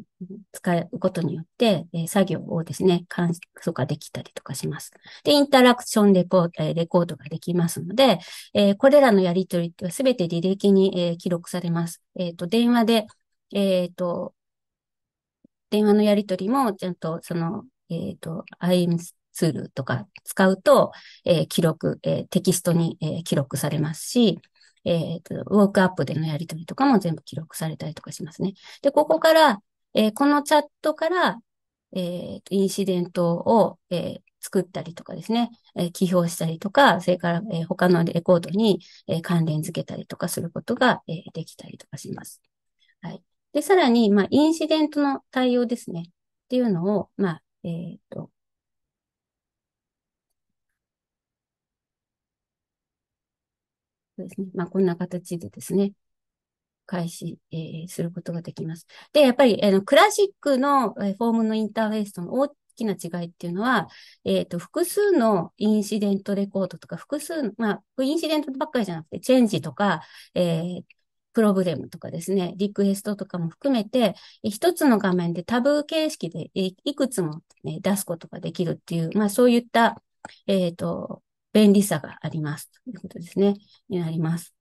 使うことによって、えー、作業をですね、簡素化できたりとかします。で、インタラクションレコート、レコードができますので、えー、これらのやりとりってすべて履歴に、えー、記録されます。えっ、ー、と、電話で、えっ、ー、と、電話のやりとりも、ちゃんと、その、えっ、ー、と、IM ツールとか使うと、えー、記録、えー、テキストに、えー、記録されますし、えっ、と、ウォークアップでのやり取りとかも全部記録されたりとかしますね。で、ここから、えこのチャットから、えインシデントを、え作ったりとかですね、え起表したりとか、それから、え他のレコードに、え関連付けたりとかすることが、えできたりとかします。はい。で、さらに、まあ、インシデントの対応ですね。っていうのを、まあ、えっ、ー、と、そうですね。まあ、こんな形でですね、開始、えー、することができます。で、やっぱり、あ、えー、の、クラシックの、えー、フォームのインターフェースとの大きな違いっていうのは、えっ、ー、と、複数のインシデントレコードとか、複数の、まあ、インシデントばっかりじゃなくて、チェンジとか、えー、プログレムとかですね、リクエストとかも含めて、一つの画面でタブ形式でいくつも、ね、出すことができるっていう、まあそういった、えっ、ー、と、便利さがあります。ということですね。になります。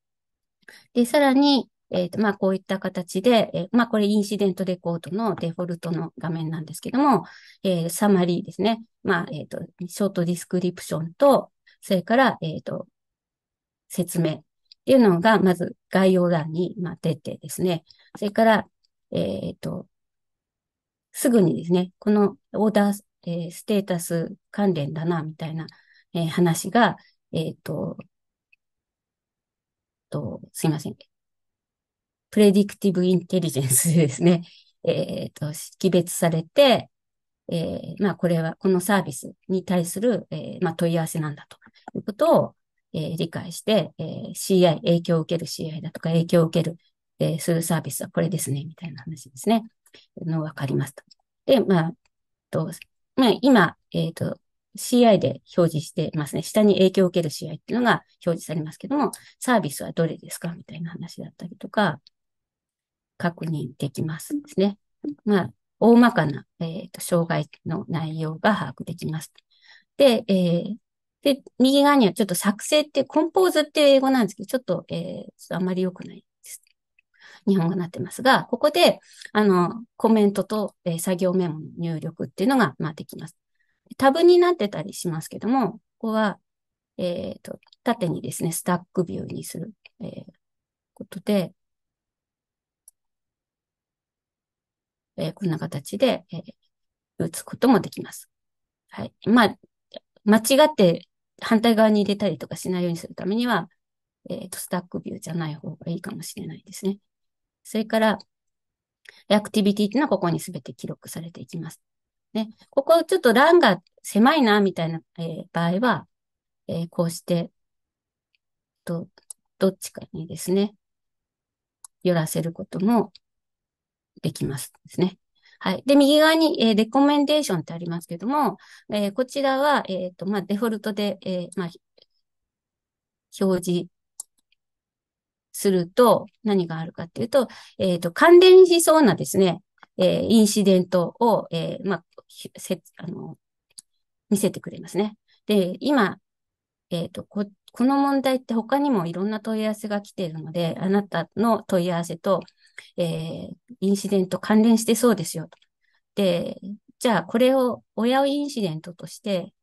で、さらに、えっ、ー、と、まあ、こういった形で、えー、まあ、これインシデントレコードのデフォルトの画面なんですけども、えー、サマリーですね。まあ、えっ、と、ショートディスクリプションと、それから、えっ、と、説明っていうのが、まず概要欄に、ま出てですね。それから、えっ、と、すぐにですね、このオーダー、えステータス関連だな、みたいなえー、話が、えっ、ー、と、と、すいません。プレディクティブインテリジェンスですね。えっ、ー、と、識別されて、えー、まあ、これは、このサービスに対する、えー、まあ、問い合わせなんだということを、えー、理解して、えー、CI、影響を受ける CI だとか、影響を受ける、えー、するサービスはこれですね、みたいな話ですね。のわかりますと。で、まあ、とまあ、今、えっ、ー、と、CI で表示してますね。下に影響を受ける CI っていうのが表示されますけども、サービスはどれですかみたいな話だったりとか、確認できますですね。まあ、大まかな、えっ、ー、と、障害の内容が把握できます。で、えー、で、右側にはちょっと作成って、コンポーズっていう英語なんですけど、ちょっと、えー、とあまり良くないです。日本語になってますが、ここで、あの、コメントと、えー、作業メモの入力っていうのが、まあ、できます。タブになってたりしますけども、ここは、えっ、ー、と、縦にですね、スタックビューにする、えー、ことで、えー、こんな形で、えー、打つこともできます。はい。まあ、間違って反対側に入れたりとかしないようにするためには、えっ、ー、と、スタックビューじゃない方がいいかもしれないですね。それから、アクティビティっていうのはここにすべて記録されていきます。ね、ここちょっと欄が狭いな、みたいな、えー、場合は、えー、こうして、と、どっちかにですね、寄らせることもできますですね。はい。で、右側に、えー、レコメンデーションってありますけども、えー、こちらは、えっ、ー、と、まあ、デフォルトで、えまあ、表示すると、何があるかっていうと、えっ、と、関連しそうなですね、えー、インシデントを、えー、まあ、せ、あの、見せてくれますね。で、今、えっ、ー、と、こ、この問題って他にもいろんな問い合わせが来ているので、あなたの問い合わせと、えー、インシデント関連してそうですよと。で、じゃあこれを親インシデントとして、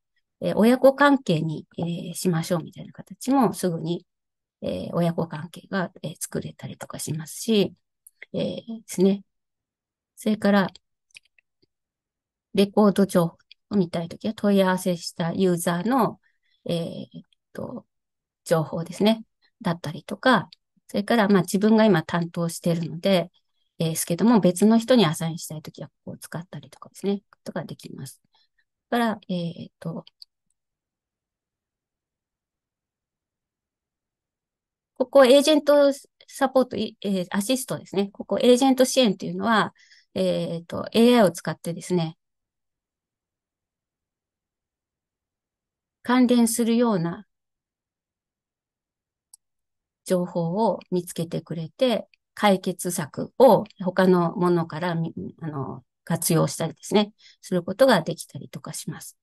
えー、親子関係に、えー、しましょうみたいな形もすぐに、えー、親子関係が、えー、作れたりとかしますし、えー、ですね。それから、レコード情報を見たいときは問い合わせしたユーザーの、えー、っと、情報ですね。だったりとか、それから、まあ自分が今担当しているので、えですけども、別の人にアサインしたいときはここを使ったりとかですね、とかできます。から、えー、っと、ここエージェントサポート、えー、アシストですね。ここエージェント支援というのは、えっ、ー、と、AI を使ってですね、関連するような情報を見つけてくれて、解決策を他のものからあの活用したりですね、することができたりとかします。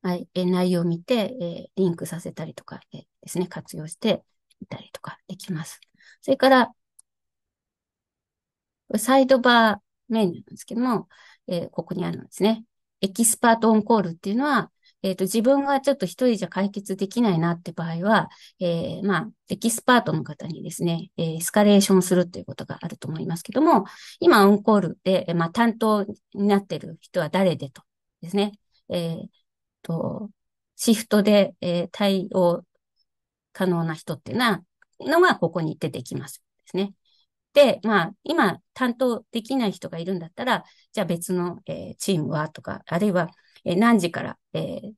はい、え内容を見て、えリンクさせたりとか、えですね、活用してみたりとかできます。それから、サイドバーメニューなんですけども、えー、ここにあるんですね。エキスパートオンコールっていうのは、えっ、ー、と、自分がちょっと一人じゃ解決できないなって場合は、えー、まあ、エキスパートの方にですね、えー、エスカレーションするということがあると思いますけども、今、オンコールで、まあ、担当になっている人は誰でと、ですね。えっ、ー、と、シフトで、えー、対応可能な人っていうのは、のがここに出てきます。ですね。で、まあ、今担当できない人がいるんだったら、じゃあ別の、えー、チームはとか、あるいは、えー、何時から、えー、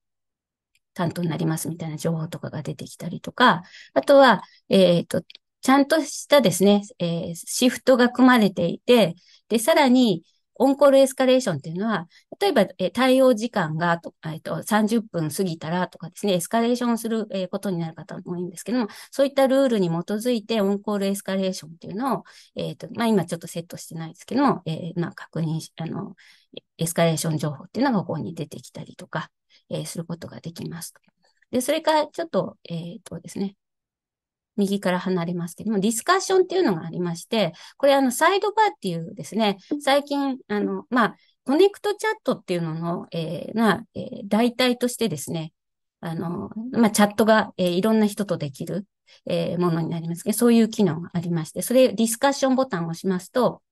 担当になりますみたいな情報とかが出てきたりとか、あとは、えっ、と、ちゃんとしたですね、えシフトが組まれていて、で、さらに、オンコールエスカレーションっていうのは、例えば、え対応時間がと、えっと、30分過ぎたらとかですね、エスカレーションする、えことになる方も多いんですけども、そういったルールに基づいてオンコールエスカレーションっていうのを、えっ、と、まあ、今ちょっとセットしてないですけども、えー、まあ、確認し、あの、エスカレーション情報っていうのがここに出てきたりとか、えー、することができます。で、それからちょっと、えっ、ー、とですね、右から離れますけども、ディスカッションっていうのがありまして、これあの、サイドバーっていうですね、最近、あの、まあ、コネクトチャットっていうのの、えー、が、えー、代替としてですね、あの、まあ、チャットが、えー、いろんな人とできる、えー、ものになりますけど、そういう機能がありまして、それ、ディスカッションボタンを押しますと、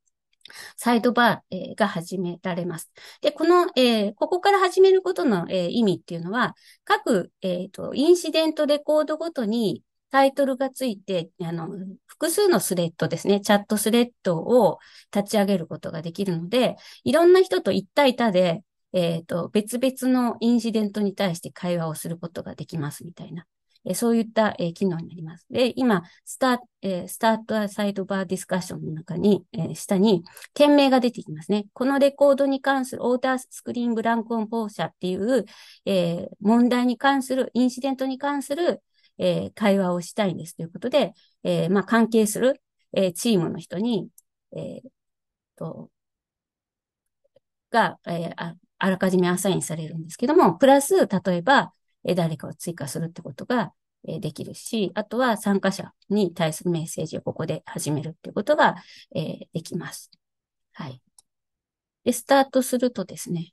サイドバー、えー、が始められます。で、この、えー、ここから始めることの、えー、意味っていうのは、各、えっ、と、インシデントレコードごとに、タイトルがついて、あの、複数のスレッドですね、チャットスレッドを立ち上げることができるので、いろんな人と一体他で、えっ、ー、と、別々のインシデントに対して会話をすることができますみたいな。えー、そういった、えー、機能になります。で、今、スタート、えー、スタートサイドバーディスカッションの中に、えー、下に、件名が出てきますね。このレコードに関する、オーダースクリーンブランコン放射っていう、えー、問題に関する、インシデントに関する、えー、会話をしたいんですということで、えー、まあ、関係する、えー、チームの人に、えー、と、が、えー、ああらかじめアサインされるんですけども、プラス、例えば、えー、誰かを追加するってことが、えー、できるし、あとは参加者に対するメッセージをここで始めるってことが、えー、できます。はい。で、スタートするとですね、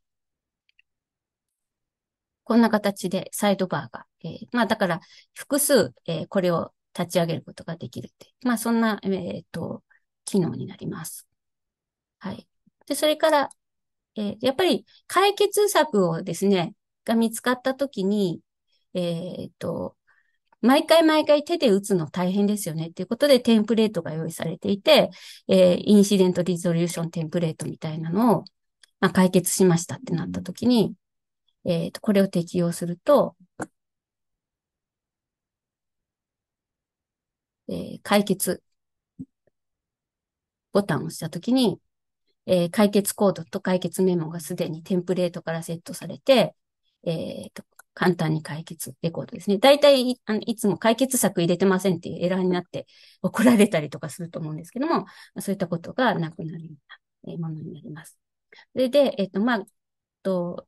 こんな形でサイドバーがえー、まあだから複数、えー、これを立ち上げることができるって。まあそんな、えー、っと、機能になります。はい。で、それから、えやっぱり解決策をですね、が見つかったときに、えっと、毎回毎回手で打つの大変ですよねっていうことでテンプレートが用意されていて、えー、インシデントリゾリューションテンプレートみたいなのを、まあ、解決しましたってなった時に、えっ、ー、と、これを適用すると、えー、解決ボタンを押したときに、えー、解決コードと解決メモがすでにテンプレートからセットされて、えーと、簡単に解決レコードですね。大体あの、いつも解決策入れてませんっていうエラーになって怒られたりとかすると思うんですけども、そういったことがなくなるようなものになります。それで、えっ、ー、と、まあ、と、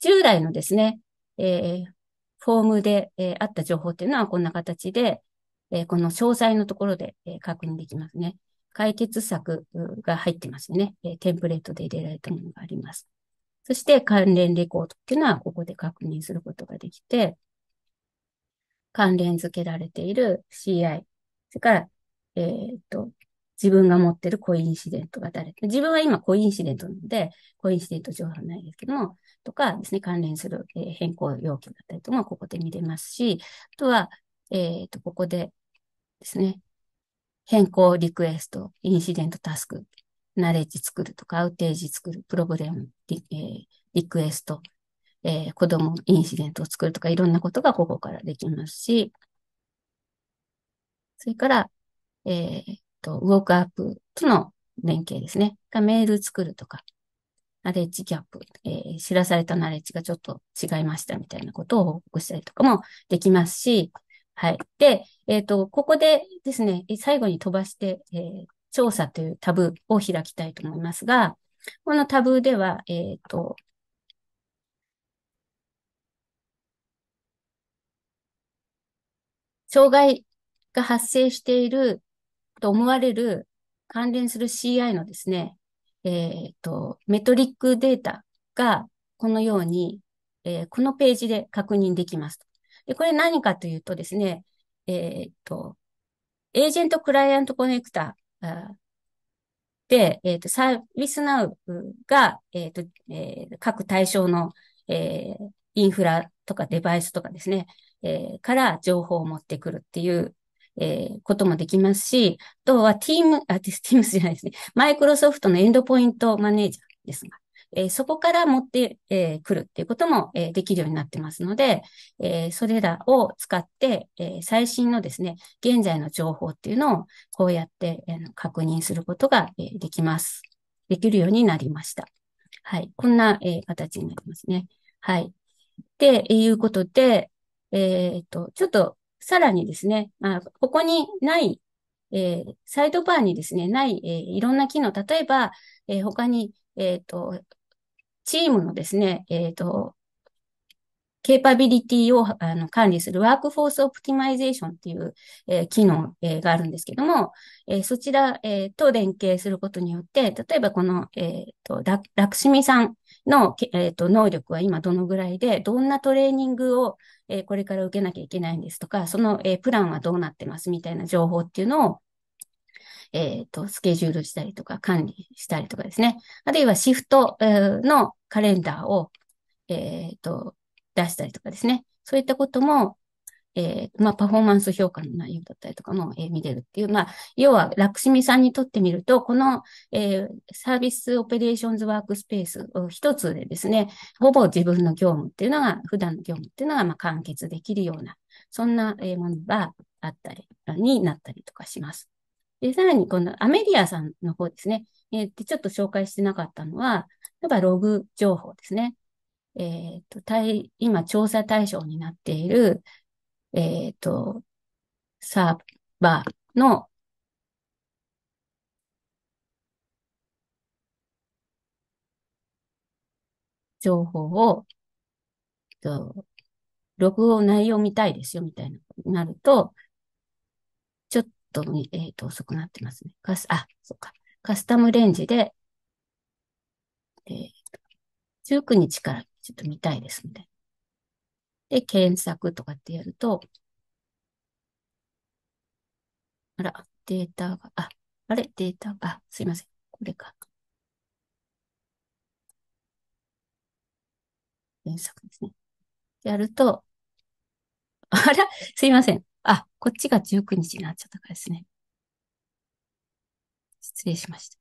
従来のですね、えー、フォームで、えー、あった情報っていうのはこんな形で、えー、この詳細のところで、えー、確認できますね。解決策が入ってますよね、えー。テンプレートで入れられたものがあります。そして関連レコードっていうのはここで確認することができて、関連付けられている CI、それから、えー、っと、自分が持ってるコインシデントが誰、自分は今コインシデントなので、コインシデント情報ないですけども、とかですね、関連する、え変更要求だったりともここで見れますし、あとは、えー、っと、ここで、ですね。変更リクエスト、インシデントタスク、ナレッジ作るとか、アウテージ作る、プログラム、リ,、えー、リクエスト、えー、子供インシデントを作るとか、いろんなことがここからできますし、それから、えー、と、ウォークアップとの連携ですね。メール作るとか、ナレッジギャップ、えー、知らされたナレッジがちょっと違いましたみたいなことを報告したりとかもできますし、はい。で、えっ、ー、と、ここでですね、最後に飛ばして、えー、調査というタブーを開きたいと思いますが、このタブーでは、えっ、ー、と、障害が発生していると思われる関連する CI のですね、えっ、と、メトリックデータがこのように、えこのページで確認できます。で、これ何かというとですね、えー、っと、エージェントクライアントコネクタで、えっ、と、サービスナウが、えっ、と、えー、各対象の、えー、インフラとかデバイスとかですね、えー、から情報を持ってくるっていう、えー、こともできますし、あとは Team、あ、Teams じゃないですね。マイクロソフトのエンドポイントマネージャーですが、えー、そこから持ってく、えー、るっていうことも、えー、できるようになってますので、えー、それらを使って、えー、最新のですね、現在の情報っていうのをこうやって、えー、確認することが、えー、できます。できるようになりました。はい。こんな、えー、形になりますね。はい。で、いうことで、えっと、ちょっとさらにですね、まあ、ここにない、えー、サイドバーにですね、ない、えー、いろんな機能、例えば、えー、他に、えっ、と、チームのですね、えっ、ー、と、ケーパビリティをあの管理するワークフォースオプティマイゼーションっていう、えー、機能、えー、があるんですけども、えー、そちら、えー、と連携することによって、例えばこの、えーと、とラクシミさんの、えーと、と能力は今どのぐらいで、どんなトレーニングを、えー、これから受けなきゃいけないんですとか、その、えー、プランはどうなってますみたいな情報っていうのを、えっ、ー、と、スケジュールしたりとか管理したりとかですね。あるいはシフトのカレンダーを、えっ、ー、と、出したりとかですね。そういったことも、えー、まあ、パフォーマンス評価の内容だったりとかも、えー、見れるっていう、まあ、要は、楽しみさんにとってみると、この、えー、サービスオペレーションズワークスペース一つでですね、ほぼ自分の業務っていうのが、普段の業務っていうのが、まあ、完結できるような、そんな、えものがあったり、になったりとかします。で、さらにこのアメディアさんの方ですね。えー、で、ちょっと紹介してなかったのは、やっぱログ情報ですね。えっ、ー、と、対、今調査対象になっている、えっ、ー、と、サーバーの、情報を、と、録音内容見たいですよ、みたいな、なると、とえっ、ー、と、遅くなってますね。カス、あ、そっか。カスタムレンジで、えー、19日からちょっと見たいですので。で、検索とかってやると、あら、データが、あ、あれ、データが、あ、すいません。これか。検索ですね。やると、あら、すいません。あ、こっちが19日になっちゃったからですね。失礼しました。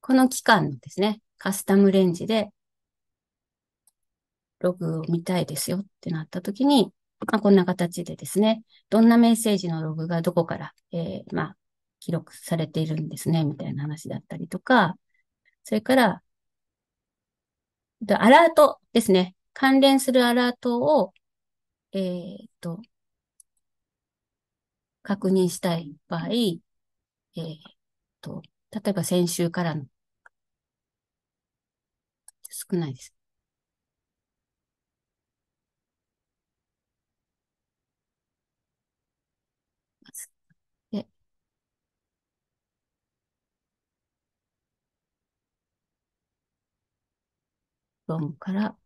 この期間のですね、カスタムレンジで、ログを見たいですよってなったときに、まあ、こんな形でですね、どんなメッセージのログがどこから、えー、まあ、記録されているんですね、みたいな話だったりとか、それから、アラートですね。関連するアラートをえーっと、確認したい場合、えーっと、例えば先週からの、少ないです。論から、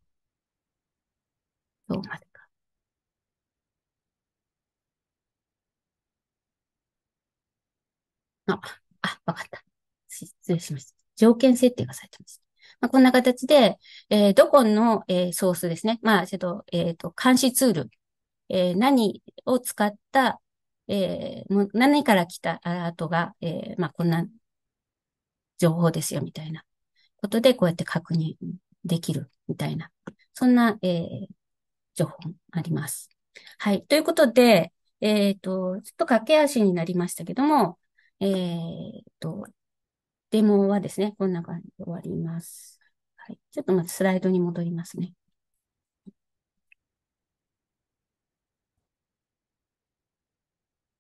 今ムまで。あ、あ、わかった。失礼しました。条件設定がされてます。まあ、こんな形で、えー、どこの、えー、ソースですね。まあ、ちょっと、えっ、ー、と、監視ツール、えー、何を使った、えー、何から来たアラートが、えー、まあ、こんな情報ですよ、みたいなことで、こうやって確認できる、みたいな。そんな、えー、情報あります。はい。ということで、えっ、ー、と、ちょっと駆け足になりましたけども、えー、っと、デモはですね、こんな感じで終わります。はい。ちょっとまずスライドに戻りますね。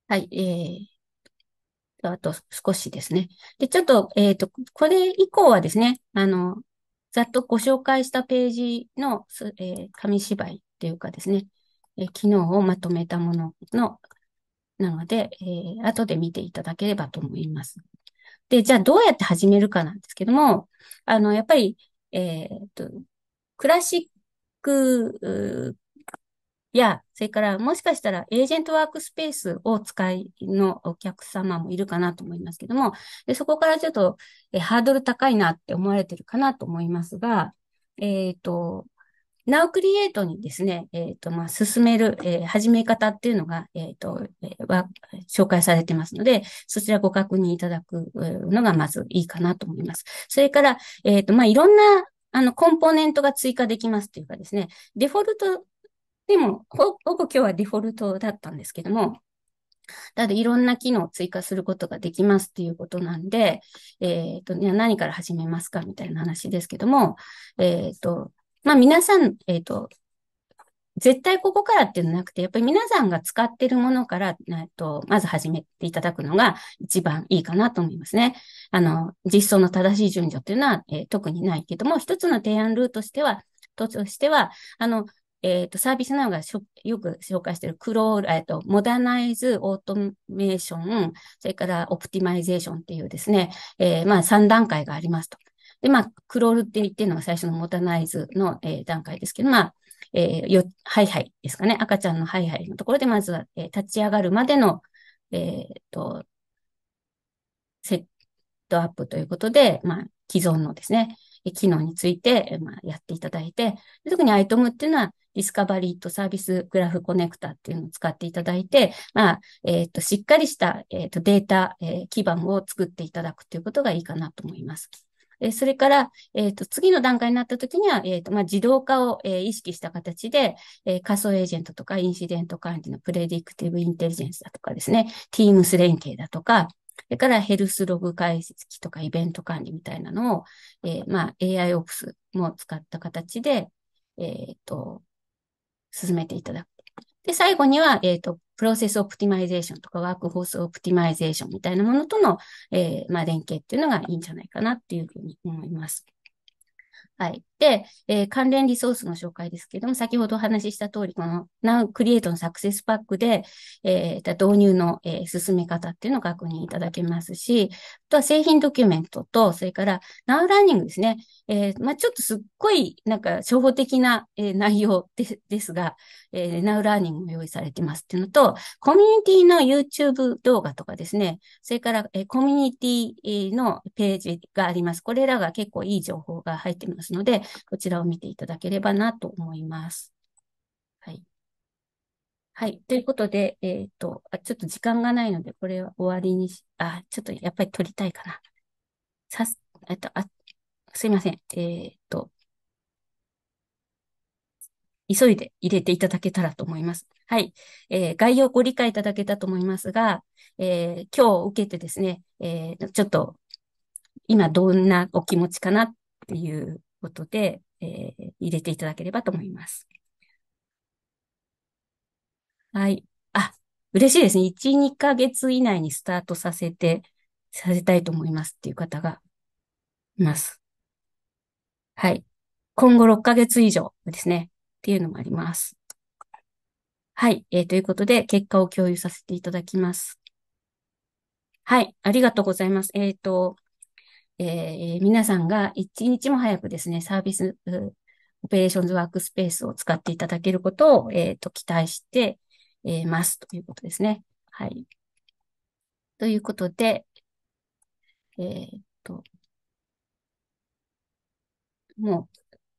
はい、えーあと少しですね。で、ちょっと、えっ、ー、と、これ以降はですね、あの、ざっとご紹介したページの、えー、紙芝居っていうかですね、えー、機能をまとめたもののなので、えー、後で見ていただければと思います。で、じゃあどうやって始めるかなんですけども、あの、やっぱり、えー、っと、クラシックや、それからもしかしたらエージェントワークスペースを使いのお客様もいるかなと思いますけども、でそこからちょっと、えハードル高いなって思われてるかなと思いますが、えっ、ー、と、ナウクリエイトにですね、えっ、ー、と、まあ、進める、えー、始め方っていうのが、えっ、ー、と、えー、は、紹介されてますので、そちらご確認いただくのがまずいいかなと思います。それから、えっ、と、まあ、いろんな、あの、コンポーネントが追加できますというかですね、デフォルトでも、ほぼ今日はデフォルトだったんですけども、ただいろんな機能を追加することができますっていうことなんで、えっ、と、何から始めますかみたいな話ですけども、えっ、と、まあ皆さん、えっ、ー、と、絶対ここからっていうのなくて、やっぱり皆さんが使っているものから、えと、まず始めていただくのが一番いいかなと思いますね。あの、実装の正しい順序っていうのは、えー、特にないけども、一つの提案ルートとしては、としては、あの、えっ、ー、と、サービスなどがよく紹介しているクロール、えっ、ー、と、モダナイズ、オートメーション、それからオプティマイゼーションっていうですね、えー、まあ3段階がありますと。で、まあ、クロールって言ってるのが最初のモタナイズの、えー、段階ですけど、まあ、えー、よ、ハイハイですかね。赤ちゃんのハイハイのところで、まずは、えー、立ち上がるまでの、えっ、と、セットアップということで、まあ、既存のですね、機能について、まあ、やっていただいて、特にアイトムっていうのは、ディスカバリーとサービスグラフコネクタっていうのを使っていただいて、まあ、えっ、と、しっかりした、えっ、と、データ、えー、基盤を作っていただくということがいいかなと思います。えそれから、えっ、と、次の段階になった時には、えっ、と、まあ、自動化を、え意識した形で、え仮想エージェントとか、インシデント管理のプレディクティブインテリジェンスだとかですね、ティームス連携だとか、それからヘルスログ解析とかイベント管理みたいなのを、えー、まあ AIOps も使った形で、えっ、ー、と、進めていただくで、最後には、えっ、ー、と、プロセスオプティマイゼーションとかワークフォースオプティマイゼーションみたいなものとの、えー、まあ、連携っていうのがいいんじゃないかなっていうふうに思います。はい。で、えー、関連リソースの紹介ですけども、先ほどお話しした通り、この Now Create のサクセスパックで、えー、導入の、えー、進め方っていうのを確認いただけますし、あとは製品ドキュメントと、それから Now Learning ですね。えー、まあ、ちょっとすっごい、なんか、初歩的な、えー、内容でですが、えー、Now Learning も用意されてますっていうのと、コミュニティの YouTube 動画とかですね、それから、えー、コミュニティのページがあります。これらが結構いい情報が入ってますので、こちらを見ていただければなと思います。はい。はい。ということで、えっ、ー、とあ、ちょっと時間がないので、これは終わりにし、あ、ちょっとやっぱり撮りたいかな。さす、えっと、あ、すいません。えっ、ー、と、急いで入れていただけたらと思います。はい。えー、概要ご理解いただけたと思いますが、えー、今日受けてですね、えー、ちょっと今どんなお気持ちかなっていうことで、えー、入れていただければと思います。はい。あ、嬉しいですね。1、2ヶ月以内にスタートさせて、させたいと思いますっていう方がいます。はい。今後6ヶ月以上ですね。っていうのもあります。はい。えー、ということで、結果を共有させていただきます。はい。ありがとうございます。えっ、ー、と、えー、皆さんが一日も早くですね、サービス、オペレーションズワークスペースを使っていただけることを、えっ、ー、と、期待して、えー、ますということですね。はい。ということで、えー、っと、も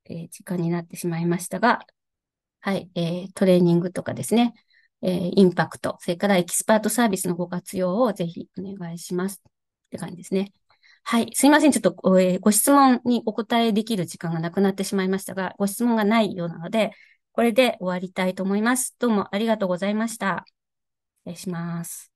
う、えー、時間になってしまいましたが、はい、えー、トレーニングとかですね、えー、インパクト、それからエキスパートサービスのご活用をぜひお願いしますって感じですね。はい。すいません。ちょっとご,、えー、ご質問にお答えできる時間がなくなってしまいましたが、ご質問がないようなので、これで終わりたいと思います。どうもありがとうございました。失礼します。